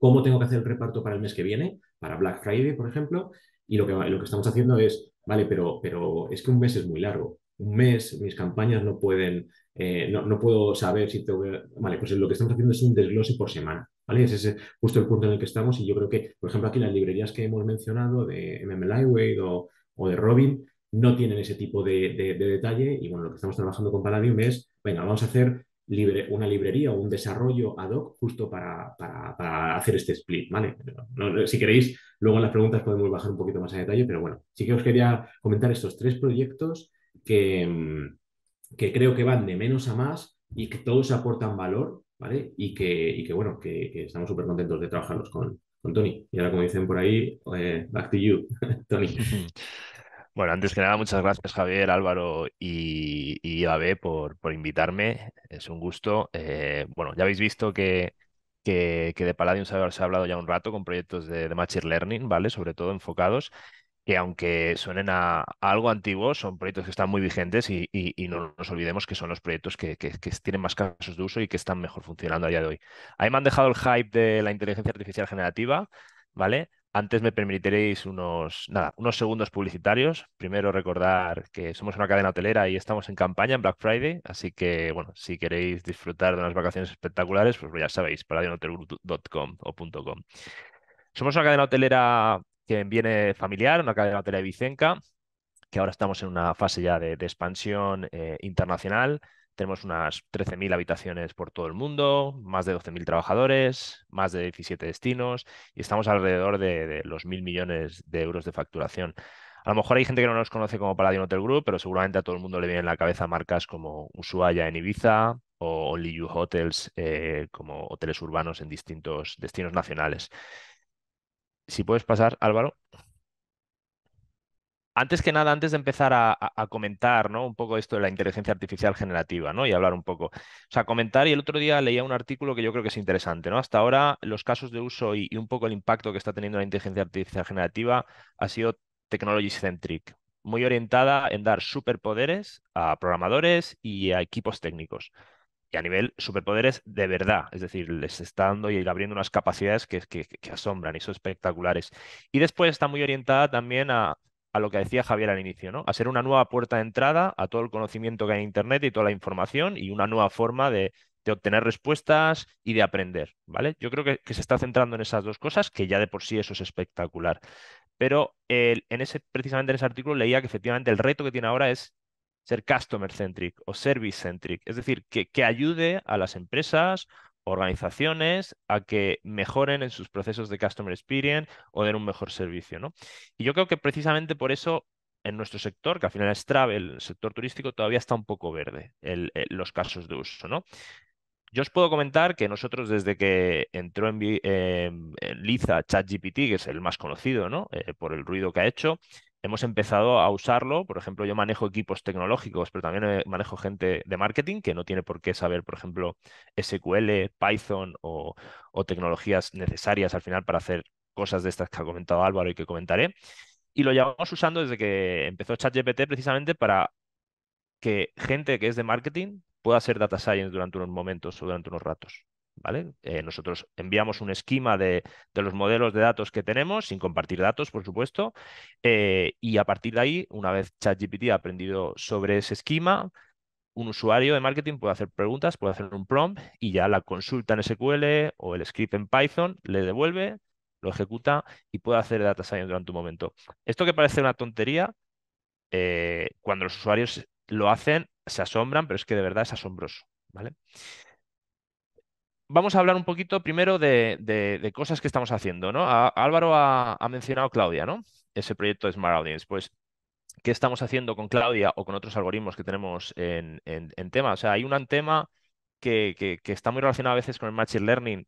cómo tengo que hacer el reparto para el mes que viene, para Black Friday, por ejemplo, y lo que, lo que estamos haciendo es, vale, pero, pero es que un mes es muy largo un mes, mis campañas no pueden, eh, no, puedo saber si tengo Vale, pues lo que estamos haciendo es un desglose por semana. ¿Vale? Ese es justo el punto en el que estamos y yo creo que, por ejemplo, aquí las librerías que hemos mencionado de MML o, o de Robin no tienen ese tipo de, detalle y bueno, lo que estamos trabajando con Palladium es, venga, vamos a hacer libre, una librería o un desarrollo ad hoc justo para, hacer este split, ¿vale? si queréis, luego en las preguntas podemos bajar un poquito más a detalle, pero bueno, sí que os quería comentar estos tres proyectos Mm, que, creo que van de menos a más y que todos aportan valor, ¿vale? Y que, bueno, que, estamos súper contentos de trabajarlos con, con Tony. Y ahora, como dicen por ahí, eh, back to you, <laughs> Tony. <laughs> Bueno, antes que nada, muchas gracias Javier, Álvaro y, y por, por invitarme. Es un gusto. Eh, bueno, ya habéis visto que, que, de Palladium se ha, se ha hablado ya un rato con proyectos de, de Machine Learning, ¿vale? Sobre todo enfocados que aunque suenen a, algo antiguo, son proyectos que están muy vigentes y, no nos olvidemos que son los proyectos que, tienen más casos de uso y que están mejor funcionando a día de hoy. Ahí me han dejado el hype de la inteligencia artificial generativa, ¿vale? Antes me permitiréis unos, nada, unos segundos publicitarios. Primero recordar que somos una cadena hotelera y estamos en campaña en Black Friday, así que, bueno, si queréis disfrutar de unas vacaciones espectaculares, pues ya sabéis, para o .com. Somos una cadena hotelera que viene familiar, una cadena hotelera de Vicenca, que ahora estamos en una fase ya de, expansión eh, internacional. Tenemos unas 13.000 habitaciones por todo el mundo, más de 12.000 trabajadores, más de 17 destinos y estamos alrededor de, los 1.000 millones de euros de facturación. A lo mejor hay gente que no nos conoce como Palladium Hotel Group, pero seguramente a todo el mundo le viene en la cabeza marcas como Ushuaia en Ibiza o Only You Hotels eh, como hoteles urbanos en distintos destinos nacionales si puedes pasar, Álvaro. Antes que nada, antes de empezar a, comentar ¿no? un poco esto de la inteligencia artificial generativa ¿no? y hablar un poco, o sea, comentar y el otro día leía un artículo que yo creo que es interesante. ¿no? Hasta ahora los casos de uso y, y un poco el impacto que está teniendo la inteligencia artificial generativa ha sido technology-centric, muy orientada en dar superpoderes a programadores y a equipos técnicos y a nivel superpoderes de verdad, es decir, les está dando y abriendo unas capacidades que, asombran y son espectaculares. Y después está muy orientada también a, lo que decía Javier al inicio, ¿no? A ser una nueva puerta de entrada a todo el conocimiento que hay en Internet y toda la información y una nueva forma de, obtener respuestas y de aprender, ¿vale? Yo creo que, se está centrando en esas dos cosas, que ya de por sí eso es espectacular. Pero en ese, precisamente en ese artículo leía que efectivamente el reto que tiene ahora es ser customer centric o service centric, es decir, que, que ayude a las empresas, organizaciones a que mejoren en sus procesos de customer experience o den un mejor servicio. ¿no? Y yo creo que precisamente por eso en nuestro sector, que al final es travel, el sector turístico, todavía está un poco verde eh, los casos de uso. ¿no? Yo os puedo comentar que nosotros desde que entró en, em, Liza ChatGPT, que es el más conocido ¿no? Eh, por el ruido que ha hecho, hemos empezado a usarlo. Por ejemplo, yo manejo equipos tecnológicos, pero también eh, manejo gente de marketing que no tiene por qué saber, por ejemplo, SQL, Python o, tecnologías necesarias al final para hacer cosas de estas que ha comentado Álvaro y que comentaré. Y lo llevamos usando desde que empezó ChatGPT precisamente para que gente que es de marketing pueda hacer data science durante unos momentos o durante unos ratos. ¿Vale? Eh, nosotros enviamos un esquema de, los modelos de datos que tenemos, sin compartir datos, por supuesto, eh, y a partir de ahí, una vez ChatGPT ha aprendido sobre ese esquema, un usuario de marketing puede hacer preguntas, puede hacer un prompt y ya la consulta en SQL o el script en Python le devuelve, lo ejecuta y puede hacer data science durante un momento. Esto que parece una tontería, eh, cuando los usuarios lo hacen, se asombran, pero es que de verdad es asombroso. ¿vale? vamos a hablar un poquito primero de, cosas que estamos haciendo, ¿no? Álvaro ha, mencionado Claudia, ¿no? Ese proyecto de Smart Audience. Pues, ¿qué estamos haciendo con Claudia o con otros algoritmos que tenemos en, en, tema? O sea, hay un tema que, está muy relacionado a veces con el Machine Learning,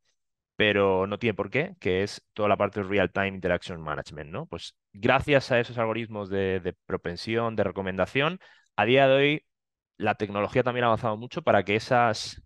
pero no tiene por qué, que es toda la parte de Real-Time Interaction Management, ¿no? Pues gracias a esos algoritmos de, de propensión, de recomendación, a día de hoy la tecnología también ha avanzado mucho para que esas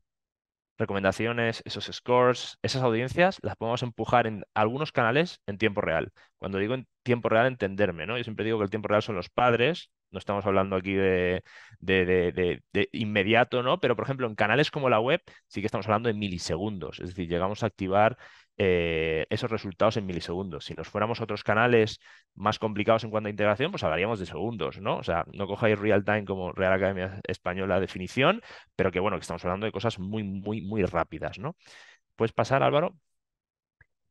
recomendaciones, esos scores, esas audiencias, las podemos empujar en algunos canales en tiempo real. Cuando digo en tiempo real, entenderme, ¿no? Yo siempre digo que el tiempo real son los padres, no estamos hablando aquí de, de, inmediato, ¿no? Pero, por ejemplo, en canales como la web sí que estamos hablando de milisegundos, es decir, llegamos a activar eh, esos resultados en milisegundos. Si nos fuéramos a otros canales más complicados en cuanto a integración, pues hablaríamos de segundos, ¿no? O sea, no cojáis real time como Real Academia Española definición, pero que bueno, que estamos hablando de cosas muy, muy, muy rápidas, ¿no? ¿Puedes pasar, Álvaro?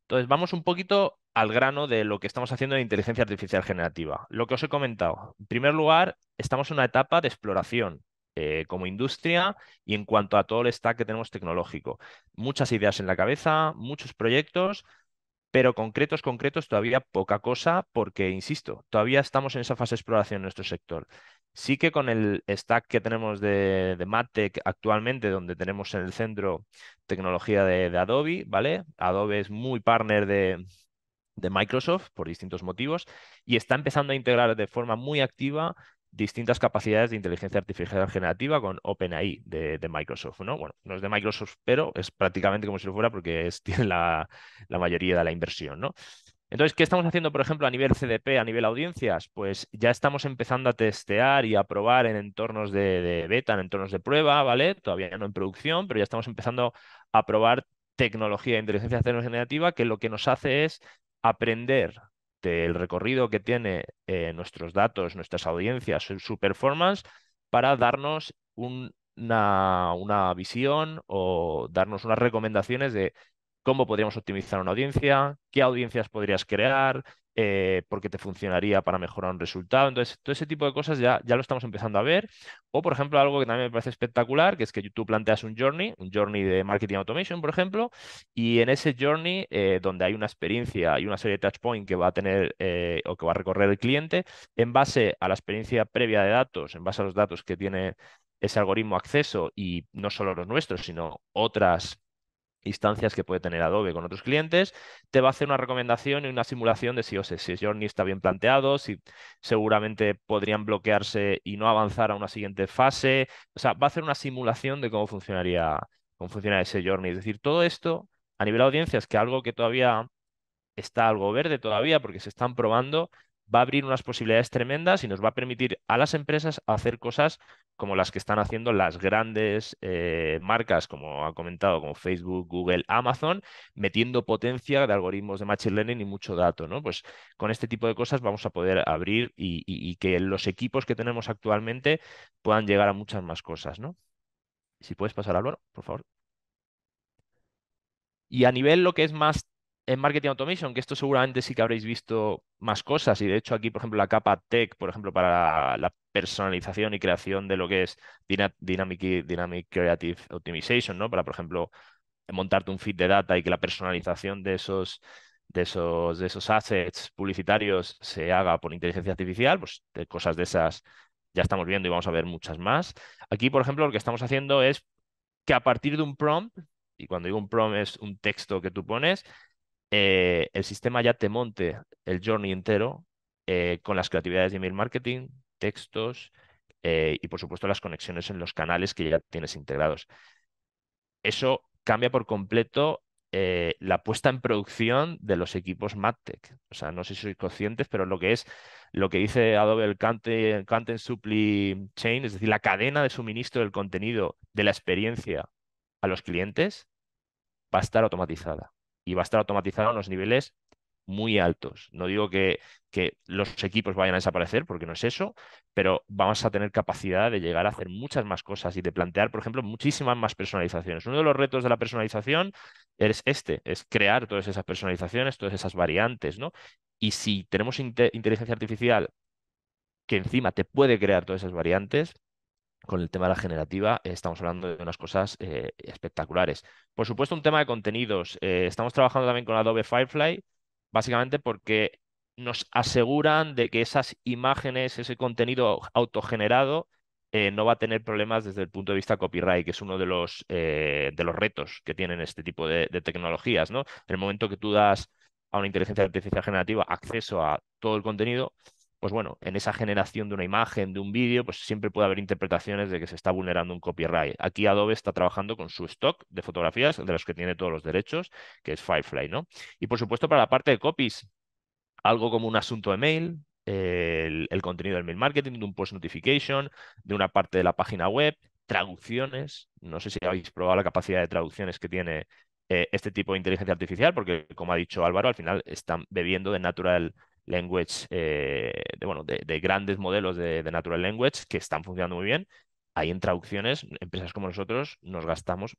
Entonces, vamos un poquito al grano de lo que estamos haciendo en inteligencia artificial generativa. Lo que os he comentado. En primer lugar, estamos en una etapa de exploración. Eh, como industria y en cuanto a todo el stack que tenemos tecnológico. Muchas ideas en la cabeza, muchos proyectos, pero concretos, concretos, todavía poca cosa, porque, insisto, todavía estamos en esa fase de exploración en nuestro sector. Sí que con el stack que tenemos de, de actualmente, donde tenemos en el centro tecnología de, Adobe, ¿vale? Adobe es muy partner de, de Microsoft por distintos motivos y está empezando a integrar de forma muy activa distintas capacidades de inteligencia artificial generativa con OpenAI de, Microsoft, ¿no? Bueno, no es de Microsoft, pero es prácticamente como si lo fuera porque es, <laughs> tiene la, mayoría de la inversión, ¿no? Entonces, ¿qué estamos haciendo, por ejemplo, a nivel CDP, a nivel audiencias? Pues ya estamos empezando a testear y a probar en entornos de, beta, en entornos de prueba, ¿vale? Todavía no en producción, pero ya estamos empezando a probar tecnología de inteligencia generativa que lo que nos hace es aprender este, el recorrido que tiene eh, nuestros datos, nuestras audiencias, su, performance, para darnos una, una, visión o darnos unas recomendaciones de cómo podríamos optimizar una audiencia, qué audiencias podrías crear, eh, por qué te funcionaría para mejorar un resultado. Entonces, todo ese tipo de cosas ya, ya lo estamos empezando a ver. O, por ejemplo, algo que también me parece espectacular, que es que YouTube planteas un journey, un journey de marketing automation, por ejemplo, y en ese journey, eh, donde hay una experiencia y una serie de touchpoint que va a tener eh, o que va a recorrer el cliente, en base a la experiencia previa de datos, en base a los datos que tiene ese algoritmo acceso y no solo los nuestros, sino otras instancias que puede tener Adobe con otros clientes, te va a hacer una recomendación y una simulación de si o si Journey está bien planteado, si seguramente podrían bloquearse y no avanzar a una siguiente fase. O sea, va a hacer una simulación de cómo funcionaría, ese Journey. Es decir, todo esto a nivel de audiencias, que algo que todavía está algo verde todavía porque se están probando, va a abrir unas posibilidades tremendas y nos va a permitir a las empresas hacer cosas como las que están haciendo las grandes eh, marcas, como ha comentado, como Facebook, Google, Amazon, metiendo potencia de algoritmos de Machine Learning y mucho dato. ¿no? Pues con este tipo de cosas vamos a poder abrir y, que los equipos que tenemos actualmente puedan llegar a muchas más cosas. ¿no? Si puedes pasar, Álvaro, por favor. Y a nivel lo que es más en Marketing Automation, que esto seguramente sí que habréis visto más cosas, y de hecho aquí, por ejemplo, la capa tech, por ejemplo, para la personalización y creación de lo que es Dynamic, Dynamic Creative Optimization, ¿no? Para, por ejemplo, montarte un feed de data y que la personalización de esos, de esos, de esos assets publicitarios se haga por inteligencia artificial, pues cosas de esas ya estamos viendo y vamos a ver muchas más. Aquí, por ejemplo, lo que estamos haciendo es que a partir de un prompt, y cuando digo un prompt es un texto que tú pones, eh, el sistema ya te monte el journey entero eh, con las creatividades de email marketing, textos eh, y por supuesto las conexiones en los canales que ya tienes integrados. Eso cambia por completo la puesta en producción de los equipos MadTech. O sea, no sé si sois conscientes, pero lo que es lo que dice Adobe el content Supply Chain, es decir, la cadena de suministro del contenido, de la experiencia a los clientes, va a estar automatizada y va a estar automatizado a unos niveles muy altos. No digo que, que, los equipos vayan a desaparecer, porque no es eso, pero vamos a tener capacidad de llegar a hacer muchas más cosas y de plantear, por ejemplo, muchísimas más personalizaciones. Uno de los retos de la personalización es este, es crear todas esas personalizaciones, todas esas variantes, ¿no? Y si tenemos inteligencia artificial que encima te puede crear todas esas variantes, con el tema de la generativa, eh, estamos hablando de unas cosas eh, espectaculares. Por supuesto, un tema de contenidos. Eh, estamos trabajando también con Adobe Firefly, básicamente porque nos aseguran de que esas imágenes, ese contenido autogenerado, no va a tener problemas desde el punto de vista copyright, que es uno de los, de los retos que tienen este tipo de, tecnologías. ¿no? En el momento que tú das a una inteligencia artificial generativa acceso a todo el contenido, pues bueno, en esa generación de una imagen, de un vídeo, pues siempre puede haber interpretaciones de que se está vulnerando un copyright. Aquí Adobe está trabajando con su stock de fotografías, de las que tiene todos los derechos, que es Firefly, ¿no? Y por supuesto, para la parte de copies, algo como un asunto de mail, el, contenido del mail marketing, de un post notification, de una parte de la página web, traducciones. No sé si habéis probado la capacidad de traducciones que tiene eh, este tipo de inteligencia artificial, porque como ha dicho Álvaro, al final están bebiendo de natural language, eh, de, bueno, de, grandes modelos de, natural language que están funcionando muy bien. Ahí en traducciones, empresas como nosotros nos gastamos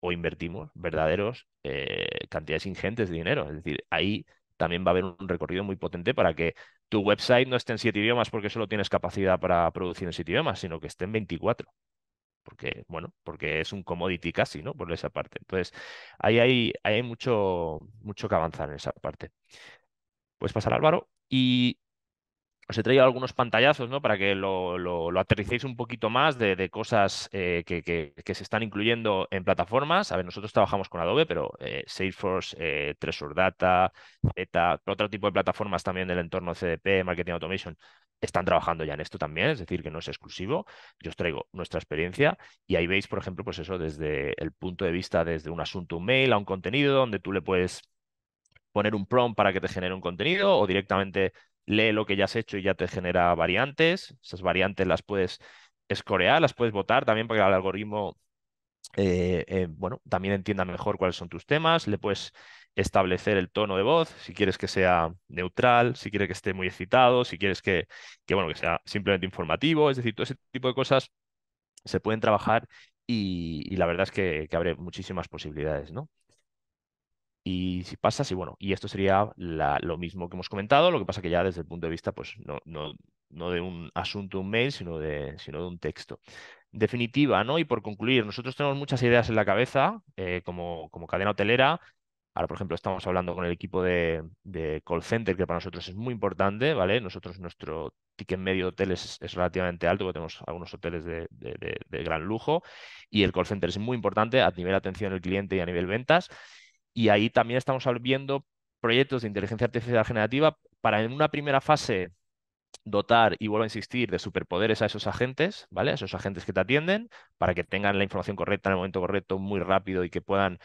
o invertimos verdaderos eh, cantidades ingentes de dinero. Es decir, ahí también va a haber un recorrido muy potente para que tu website no esté en siete idiomas porque solo tienes capacidad para producir en siete idiomas, sino que esté en 24. Porque, bueno, porque es un commodity casi, ¿no? Por esa parte. Entonces, ahí hay, hay mucho, mucho que avanzar en esa parte puedes pasar Álvaro. Y os he traído algunos pantallazos, ¿no? Para que lo, lo, aterricéis un poquito más de, cosas eh, que, se están incluyendo en plataformas. A ver, nosotros trabajamos con Adobe, pero eh, Salesforce, eh, Treasure Data, Zeta, otro tipo de plataformas también del entorno CDP, Marketing Automation, están trabajando ya en esto también, es decir, que no es exclusivo. Yo os traigo nuestra experiencia y ahí veis, por ejemplo, pues eso desde el punto de vista, desde un asunto, un mail a un contenido donde tú le puedes poner un prompt para que te genere un contenido o directamente lee lo que ya has hecho y ya te genera variantes. Esas variantes las puedes escorear, las puedes votar también para que el algoritmo, eh, eh, bueno, también entienda mejor cuáles son tus temas. Le puedes establecer el tono de voz, si quieres que sea neutral, si quieres que esté muy excitado, si quieres que, bueno, que sea simplemente informativo. Es decir, todo ese tipo de cosas se pueden trabajar y, y la verdad es que, que abre muchísimas posibilidades, ¿no? y si pasa y bueno, y esto sería lo mismo que hemos comentado, lo que pasa que ya desde el punto de vista, pues no, no, no de un asunto, un mail, sino de, sino de un texto. Definitiva, ¿no? Y por concluir, nosotros tenemos muchas ideas en la cabeza eh, como, como cadena hotelera. Ahora, por ejemplo, estamos hablando con el equipo de, de, call center, que para nosotros es muy importante, ¿vale? Nosotros, nuestro ticket medio de hoteles es, relativamente alto, porque tenemos algunos hoteles de, de, gran lujo, y el call center es muy importante a nivel atención al cliente y a nivel ventas. Y ahí también estamos viendo proyectos de inteligencia artificial generativa para en una primera fase dotar, y vuelvo a insistir, de superpoderes a esos agentes, ¿vale? A esos agentes que te atienden, para que tengan la información correcta en el momento correcto, muy rápido y que puedan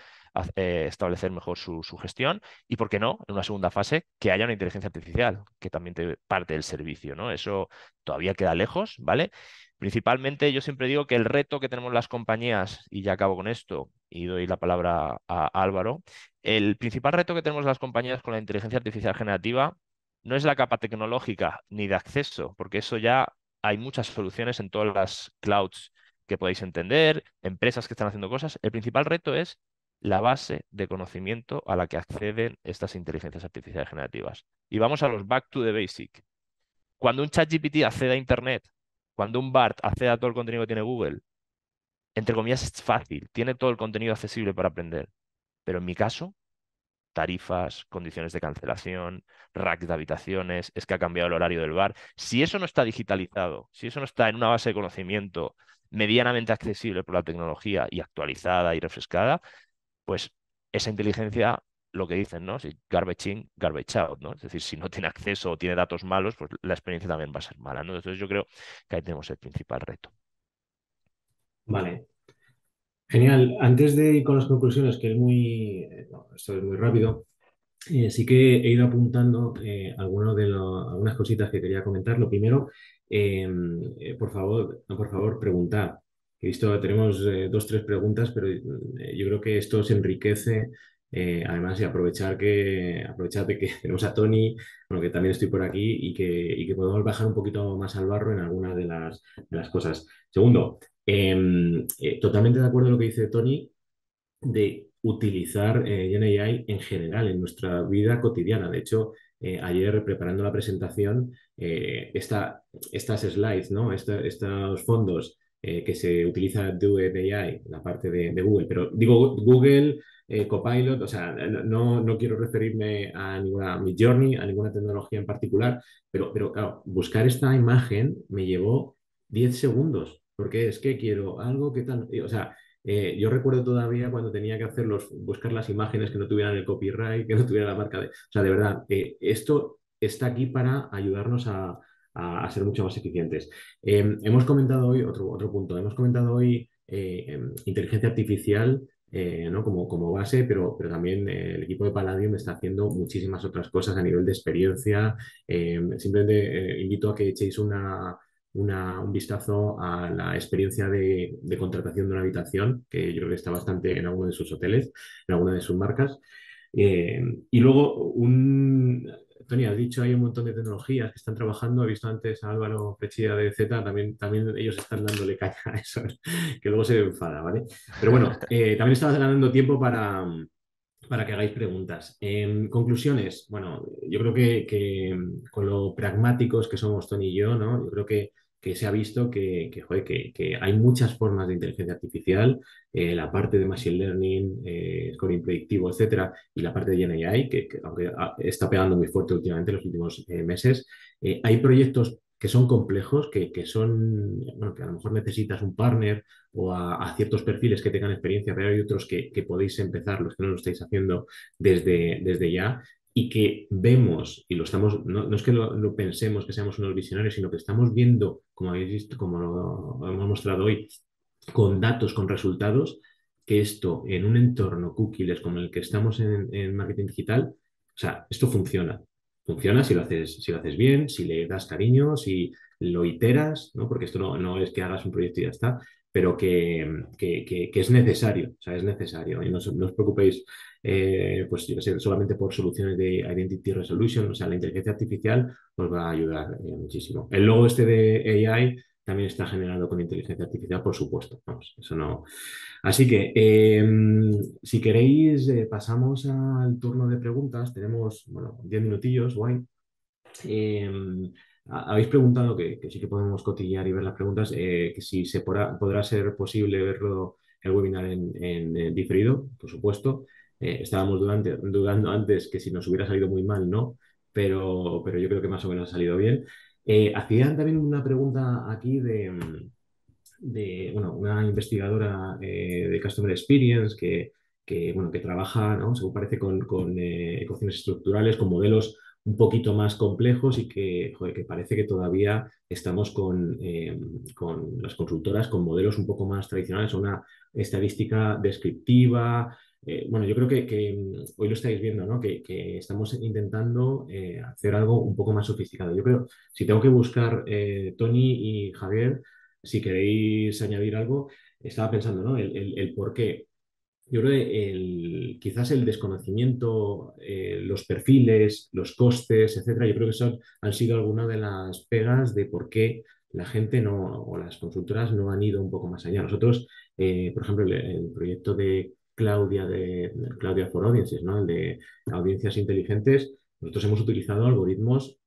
eh, establecer mejor su, gestión. Y, ¿por qué no? En una segunda fase, que haya una inteligencia artificial, que también te parte del servicio, ¿no? Eso todavía queda lejos, ¿vale? Principalmente yo siempre digo que el reto que tenemos las compañías, y ya acabo con esto, y doy la palabra a Álvaro. El principal reto que tenemos las compañías con la inteligencia artificial generativa no es la capa tecnológica ni de acceso, porque eso ya hay muchas soluciones en todas las clouds que podéis entender, empresas que están haciendo cosas. El principal reto es la base de conocimiento a la que acceden estas inteligencias artificiales generativas. Y vamos a los back to the basic. Cuando un ChatGPT accede a Internet, cuando un BART accede a todo el contenido que tiene Google, entre comillas, es fácil, tiene todo el contenido accesible para aprender. Pero en mi caso, tarifas, condiciones de cancelación, racks de habitaciones, es que ha cambiado el horario del bar. Si eso no está digitalizado, si eso no está en una base de conocimiento medianamente accesible por la tecnología y actualizada y refrescada, pues esa inteligencia, lo que dicen, ¿no? Si garbage in, garbage out, ¿no? Es decir, si no <laughs> tiene acceso o tiene datos malos, pues la experiencia también va a ser mala, ¿no? Entonces yo creo que ahí tenemos el principal reto. Vale. Genial. Antes de ir con las conclusiones, que es muy, muy rápido, eh, sí que he ido apuntando eh, de algunas cositas que quería comentar. Lo primero, em, eh, por favor, por favor, preguntar. He visto, tenemos dos, tres preguntas, pero yo creo que esto se enriquece. además, y aprovechar que, aprovechar que <laughs> tenemos a Tony, que también estoy por aquí, y que, y que podemos bajar un poquito más al barro en algunas de las, de las cosas. Segundo, Em, eh, totalmente de acuerdo con lo que dice Tony de utilizar eh, GenAI en general en nuestra vida cotidiana. De hecho, eh, ayer preparando la presentación, estas slides, ¿no? estos fondos que se utiliza AI la parte de, Google, pero digo Google, Copilot, o sea, no, quiero referirme a ninguna mi journey, a ninguna tecnología en particular, pero, pero claro, buscar esta imagen me llevó 10 segundos porque es que quiero algo que tal, o sea, eh, yo recuerdo todavía cuando tenía que hacer buscar las imágenes que no tuvieran el copyright, que no tuvieran la marca de... O sea, de verdad, eh, esto está aquí para ayudarnos a, ser mucho más eficientes. Em, hemos comentado hoy, otro, punto, hemos comentado hoy eh, em, inteligencia artificial como, como base, pero, pero también el equipo de Palladium está haciendo muchísimas otras cosas a nivel de experiencia. Em, simplemente invito a que echéis una un vistazo a la experiencia de, contratación de una habitación, que yo creo que está bastante en alguno de sus hoteles, en alguna de sus marcas. Eh, y luego, un, Tony, has dicho, hay un montón de tecnologías que están trabajando. He visto antes a Álvaro Pechida de Z, también, también ellos están dándole caña a eso, <laughs> que luego se enfada, ¿vale? Pero bueno, <laughs> eh, también estabas ganando tiempo para, que hagáis preguntas. Em, conclusiones, bueno, yo creo que, que, con lo pragmáticos que somos Tony y yo, ¿no? Yo creo que que se ha visto que, que, hay muchas formas de inteligencia artificial, eh, la parte de Machine Learning, scoring eh, predictivo, etcétera, y la parte de GenAI, que, aunque ah, está pegando muy fuerte últimamente en los últimos eh, meses, hay proyectos que son complejos, que, son, bueno, que a lo mejor necesitas un partner o a, ciertos perfiles que tengan experiencia, pero hay otros que, podéis empezar, los que no lo estáis haciendo desde, desde ya y que vemos, y lo estamos, no, no es que lo, pensemos que seamos unos visionarios, sino que estamos viendo, como habéis visto, como lo, hemos mostrado hoy, con datos, con resultados, que esto en un entorno cookies como el que estamos en, marketing digital, o sea, esto funciona. Funciona si lo haces, si lo haces bien, si le das cariño, si lo iteras, Porque esto no, es que hagas un proyecto y ya está, pero que, es necesario, o sea, es necesario. Y no os preocupéis eh, pues solamente por soluciones de Identity Resolution, o sea, la inteligencia artificial, os va a ayudar eh, muchísimo. El logo este de AI también está generado con inteligencia artificial, por supuesto. eso no. Así que, em, si queréis, eh, pasamos al turno de preguntas. Tenemos, bueno, 10 minutillos, guay. Em, habéis preguntado que, sí que podemos cotillear y ver las preguntas, que si se podrá, ser posible verlo el webinar en diferido, por supuesto. Eh, estábamos durante, dudando antes que si nos hubiera salido muy mal, ¿no? Pero, pero yo creo que más o menos ha salido bien. Eh, hacían también una pregunta aquí de, de una investigadora eh, de Customer Experience que, que, trabaja, ¿no? según parece, con, con ecuaciones estructurales, con modelos un poquito más complejos y que, parece que todavía estamos con, con, las consultoras con modelos un poco más tradicionales, una estadística descriptiva, eh, bueno, yo creo que, mm, hoy lo estáis viendo, ¿no? Que, estamos intentando eh, hacer algo un poco más sofisticado. Yo creo, si tengo que buscar eh, Tony y Javier, si queréis añadir algo, estaba pensando, ¿no? El, por qué. Yo creo que el, quizás el desconocimiento, los perfiles, los costes, etcétera, yo creo que son, han sido algunas de las pegas de por qué la gente no, o las consultoras no han ido un poco más allá. Nosotros, por ejemplo, el proyecto de Claudia de, Claudia for Audiences, ¿no? El de audiencias inteligentes, nosotros hemos utilizado algoritmos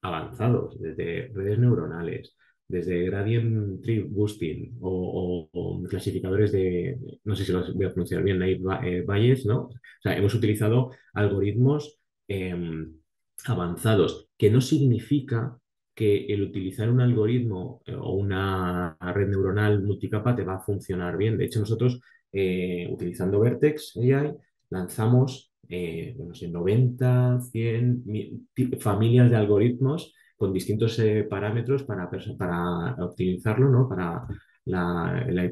avanzados, desde redes neuronales, desde gradient tree boosting o, clasificadores de, no sé si los voy a pronunciar bien, Naive Bayes, eh, ¿no? O sea, hemos utilizado algoritmos em, avanzados, que no significa que el utilizar un algoritmo eh, o una red neuronal multicapa te va a funcionar bien. De hecho, nosotros eh, utilizando Vertex AI, lanzamos 90, eh, 100 familias de algoritmos con distintos eh, parámetros para, para optimizarlo, para la, la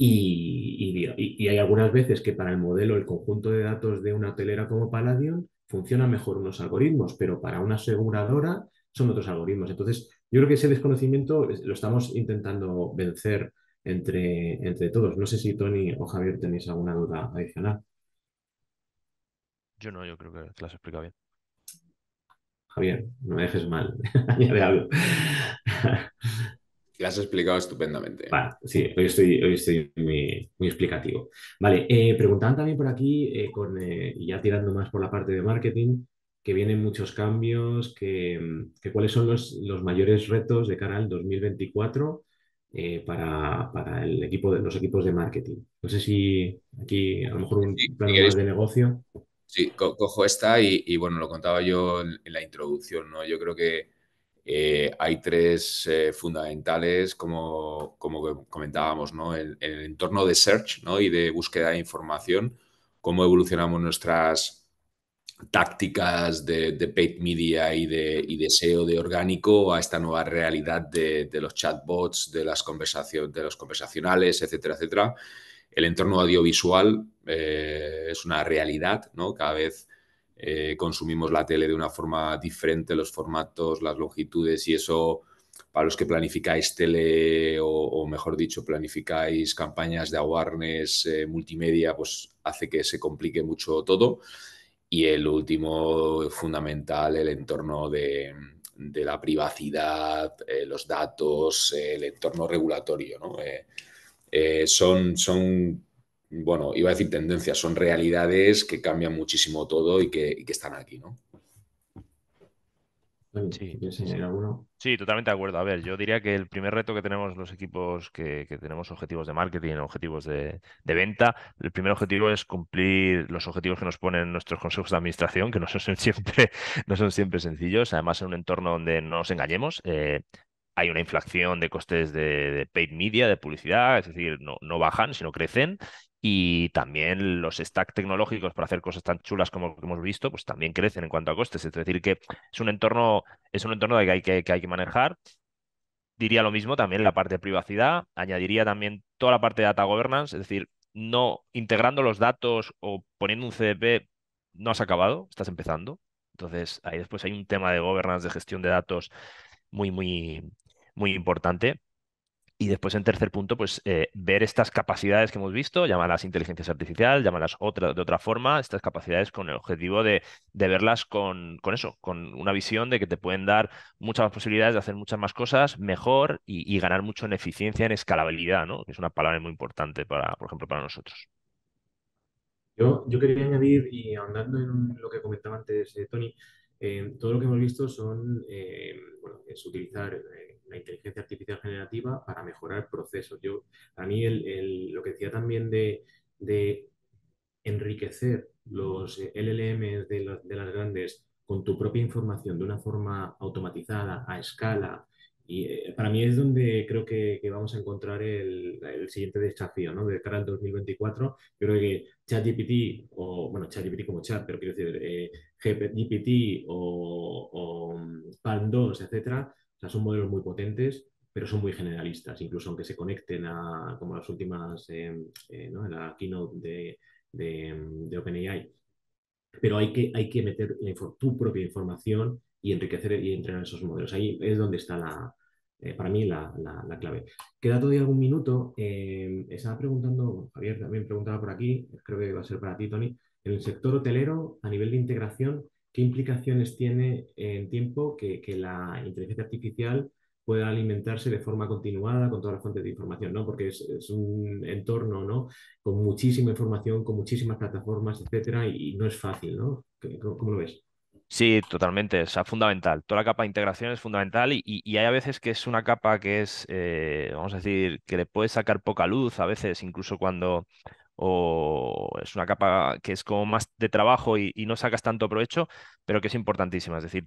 Y, y, hay algunas veces que para el modelo, el conjunto de datos de una hotelera como Palladium, funciona mejor unos algoritmos, pero para una aseguradora son otros algoritmos. Entonces, yo creo que ese desconocimiento lo estamos intentando vencer entre, todos. No sé si Tony o Javier tenéis alguna duda adicional. Yo no, yo creo que, ...te las explicado bien. Javier, no me dejes mal. ya <laughs> Las has explicado estupendamente. sí, hoy estoy, hoy estoy muy, muy explicativo. Vale, eh, preguntaban también por aquí, eh, con, eh, ya tirando más por la parte de marketing, que vienen muchos cambios, que, cuáles son los, los, mayores retos de cara al 2024 eh, para, el equipo de, los equipos de marketing. No sé si aquí a lo mejor un plan de negocio. Sí, cojo esta y, bueno, lo contaba yo en, la introducción, ¿no? Yo creo que eh, hay tres eh, fundamentales, como, como comentábamos, ¿no? El, el entorno de search ¿no? y de búsqueda de información, cómo evolucionamos nuestras tácticas de, paid media y de, y de, SEO de orgánico a esta nueva realidad de, los chatbots, de las conversaciones, de los conversacionales, etcétera, etcétera. El entorno audiovisual eh, es una realidad, ¿no? Cada vez eh, consumimos la tele de una forma diferente, los formatos, las longitudes y eso para los que planificáis tele o, mejor dicho, planificáis campañas de awareness, eh, multimedia, pues hace que se complique mucho todo. Y el último, fundamental, el entorno de, la privacidad, eh, los datos, el entorno regulatorio. ¿no? Eh, eh, son, son, bueno, iba a decir tendencias, son realidades que cambian muchísimo todo y que están aquí. ¿no? sí, sí, sí, totalmente de acuerdo. A ver, yo diría que el primer reto que tenemos los equipos que, tenemos objetivos de marketing, objetivos de, venta, el primer objetivo es cumplir los objetivos que nos ponen nuestros consejos de administración, que no son <laughs> siempre, no son siempre sencillos. Además, en un entorno donde no nos engañemos, eh, hay una inflación de costes de, de, paid media, de publicidad, es decir, no, no bajan, sino crecen, y también los stack tecnológicos para hacer cosas tan chulas como que hemos visto, pues también crecen en cuanto a costes. Es decir, que es un entorno, es un entorno que hay que, hay que manejar. Diría lo mismo también la parte de privacidad, añadiría también toda la parte de data governance, es decir, no integrando los datos o poniendo un CDP, no has acabado, estás empezando. Entonces, ahí después hay un tema de governance, de gestión de datos muy, muy, muy importante. Y después, en tercer punto, pues eh, ver estas capacidades que hemos visto, llamarlas inteligencias artificial, llamarlas otra, de otra forma, estas capacidades con el objetivo de, verlas con, con, eso, con una visión de que te pueden dar muchas más posibilidades de hacer muchas más cosas mejor y, ganar mucho en eficiencia, en escalabilidad, ¿no? es una palabra muy importante, para, por ejemplo, para nosotros. Yo, yo quería añadir, y ahondando en lo que comentaba antes eh, Tony, eh, todo lo que hemos visto son, eh, es utilizar eh, la inteligencia artificial generativa para mejorar procesos. Yo, a mí lo que decía también de, enriquecer los LLMs de, las grandes con tu propia información de una forma automatizada, a escala, y para mí es donde creo que, vamos a encontrar el, siguiente desafío, ¿no? De cara al 2024, creo que ChatGPT, o bueno, ChatGPT como chat, pero quiero decir, GPT o, o PAN2, etcétera, o sea, son modelos muy potentes, pero son muy generalistas, incluso aunque se conecten a como las últimas, eh, eh, ¿no? en la keynote de, de, OpenAI. Pero hay que, hay que meter tu propia información y enriquecer y entrenar esos modelos. Ahí es donde está la, eh, para mí la, la, la, clave. Queda todavía algún minuto. estaba preguntando, Javier también preguntaba por aquí, creo que va a ser para ti, Tony. En el sector hotelero, a nivel de integración, ¿qué implicaciones tiene en tiempo que, la inteligencia artificial pueda alimentarse de forma continuada con todas las fuentes de información, ¿no? Porque es, un entorno, ¿no? Con muchísima información, con muchísimas plataformas, etcétera, y, no es fácil, ¿no? ¿Cómo, lo ves? Sí, totalmente, Es fundamental. Toda la capa de integración es fundamental y, hay a veces que es una capa que es, eh, vamos a decir, que le puede sacar poca luz, a veces incluso cuando, o es una capa que es como más de trabajo y, no sacas tanto provecho, pero que es importantísima. Es decir,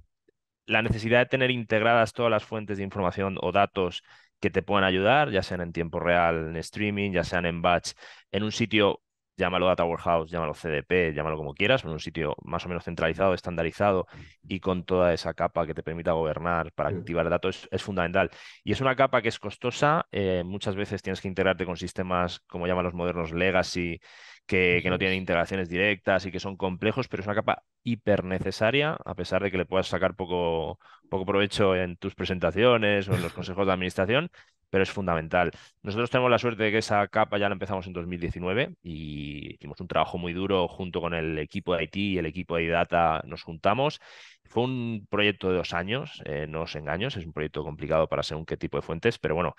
la necesidad de tener integradas todas las fuentes de información o datos que te puedan ayudar, ya sean en tiempo real, en streaming, ya sean en batch, en un sitio llámalo Data Warehouse, llámalo CDP, llámalo como quieras, en un sitio más o menos centralizado, estandarizado y con toda esa capa que te permita gobernar para activar datos es, fundamental. Y es una capa que es costosa, eh, muchas veces tienes que integrarte con sistemas, como llaman los modernos legacy, que, que, no tienen integraciones directas y que son complejos, pero es una capa hiper necesaria, a pesar de que le puedas sacar poco, poco provecho en tus presentaciones o en los consejos de administración, pero es fundamental. Nosotros tenemos la suerte de que esa capa ya la empezamos en 2019 y hicimos un trabajo muy duro junto con el equipo de IT y el equipo de Data nos juntamos. Fue un proyecto de dos años, eh, no os engaños, es un proyecto complicado para según qué tipo de fuentes, pero bueno,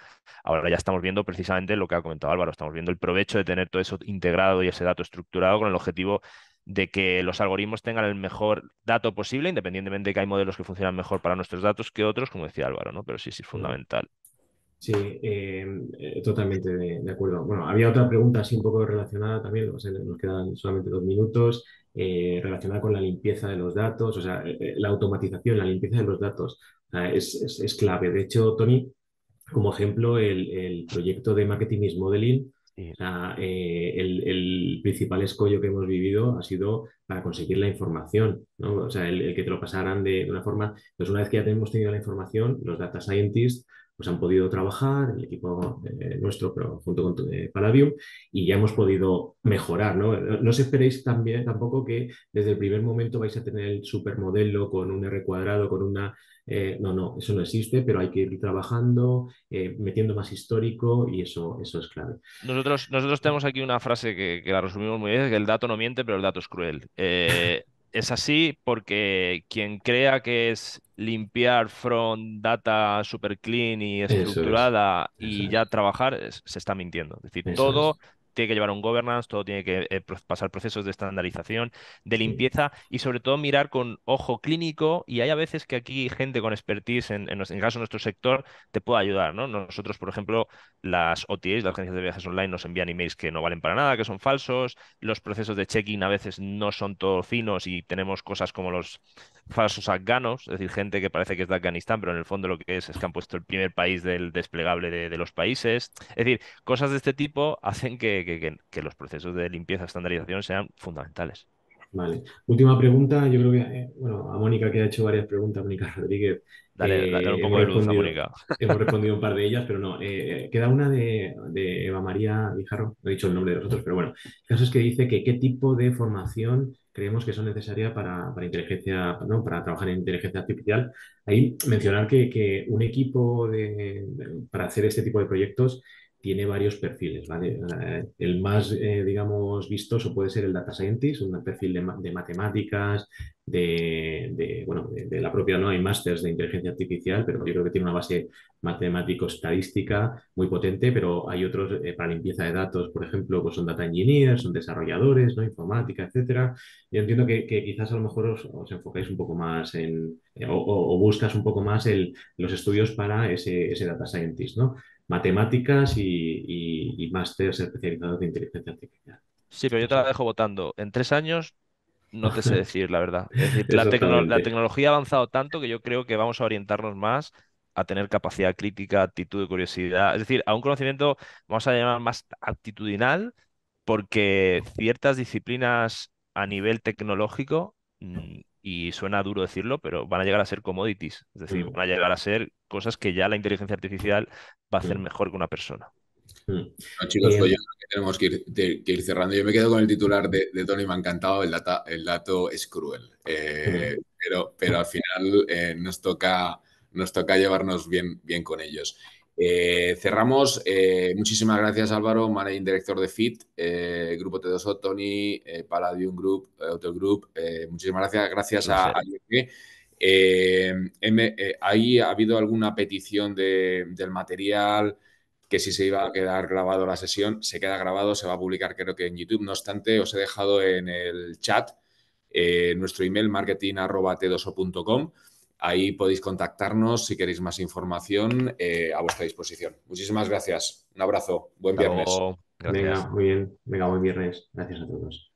ahora ya estamos viendo precisamente lo que ha comentado Álvaro, estamos viendo el provecho de tener todo eso integrado y ese dato estructurado con el objetivo de que los algoritmos tengan el mejor dato posible, independientemente de que hay modelos que funcionan mejor para nuestros datos que otros, como decía Álvaro, ¿no? Pero sí, sí es fundamental. Sí, em, eh, totalmente de, acuerdo. Bueno, había otra pregunta así un poco relacionada también, nos quedan solamente dos minutos, eh, relacionada con la limpieza de los datos, o sea, eh, la automatización, la limpieza de los datos es, clave. De hecho, Tony, como ejemplo, el, el proyecto de Marketing is Modeling, eh, el, principal escollo que hemos vivido ha sido para conseguir la información, ¿no? O sea, el, que te lo pasaran de, de, una forma. Entonces, pues una vez que ya tenemos tenido la información, los data scientists pues han podido trabajar, el equipo eh, nuestro, pero junto con eh, Palladium, y ya hemos podido mejorar, ¿no? os esperéis también tampoco que desde el primer momento vais a tener el supermodelo con un R cuadrado, con una... Eh, no, no, eso no existe, pero hay que ir trabajando, eh, metiendo más histórico y eso, eso es clave. Nosotros, nosotros tenemos aquí una frase que, que la resumimos muy bien, que el dato no miente, pero el dato es cruel. <laughs> es así porque quien crea que es limpiar front data super clean y estructurada y ya trabajar, se está mintiendo. Es decir, todo, tiene que llevar un governance, todo tiene que eh, pasar procesos de estandarización, de limpieza y sobre todo mirar con ojo clínico y hay a veces que aquí gente con expertise, en, en, caso de nuestro sector, te puede ayudar. ¿no? Nosotros, por ejemplo, las OTAs, las agencias de viajes online, nos envían emails que no valen para nada, que son falsos, los procesos de check-in a veces no son todos finos y tenemos cosas como los falsos afganos, es decir, gente que parece que es de Afganistán, pero en el fondo lo que es es que han puesto el primer país del desplegable de los países. Es decir, cosas de este tipo hacen que, que, los procesos de limpieza, y estandarización sean fundamentales. Vale. Última pregunta, yo creo que, eh, bueno, a Mónica que ha hecho varias preguntas, Mónica Rodríguez. Dale, eh, dale un poco de luz a Mónica. <laughs> Hemos respondido un par de ellas, pero no. Eh, queda una de, Eva María Guijarro, no he dicho el nombre de nosotros, pero bueno. El caso es que dice que qué tipo de formación creemos que son necesarias para, inteligencia, para trabajar en inteligencia artificial. Ahí mencionar que, un equipo para hacer este tipo de proyectos tiene varios perfiles, ¿vale? Eh, el más, eh, digamos, vistoso puede ser el data scientist, un perfil de, matemáticas, de, bueno, de, la propia, ¿no? Hay másters de inteligencia artificial, pero yo creo que tiene una base matemático-estadística muy potente, pero hay otros eh, para limpieza de datos, por ejemplo, pues son data engineers, son desarrolladores, ¿no? Informática, etcétera. Yo entiendo que, quizás a lo mejor os, enfocáis un poco más en, o, buscas un poco más el, los estudios para ese, ese data scientist, ¿no? matemáticas y, másteres especializados de inteligencia artificial. Sí, pero yo te la dejo votando. En tres años no te sé <laughs> decir, la verdad. la, tecnología ha avanzado tanto que yo creo que vamos a orientarnos más a tener capacidad crítica, actitud de curiosidad. Es decir, a un conocimiento, vamos a llamar más actitudinal, porque ciertas disciplinas a nivel tecnológico mm, y suena duro decirlo, pero van a llegar a ser commodities, es decir, mm. van a llegar a ser cosas que ya la inteligencia artificial va a hacer mm. mejor que una persona. Mm. chicos, pues tenemos que ir, que cerrando. Yo me quedo con el titular de, Tony, me ha encantado, el, data, el dato es cruel, eh, pero, pero al final eh, nos, toca, nos toca llevarnos bien, bien con ellos. Eh, cerramos. Eh, muchísimas gracias, Álvaro, managing director de FIT, eh, Grupo T2O, Tony, Palladium Group, otro Group. muchísimas gracias. Gracias a, IEG. ahí ha habido alguna petición del material que si se iba a quedar grabado la sesión, se queda grabado, se va a publicar creo que en YouTube. No obstante, os he dejado en el chat nuestro email marketing.t2o.com. Ahí podéis contactarnos si queréis más información eh, a vuestra disposición. Muchísimas gracias. Un abrazo. Buen viernes. Venga, muy bien. Venga, buen viernes. Gracias a todos.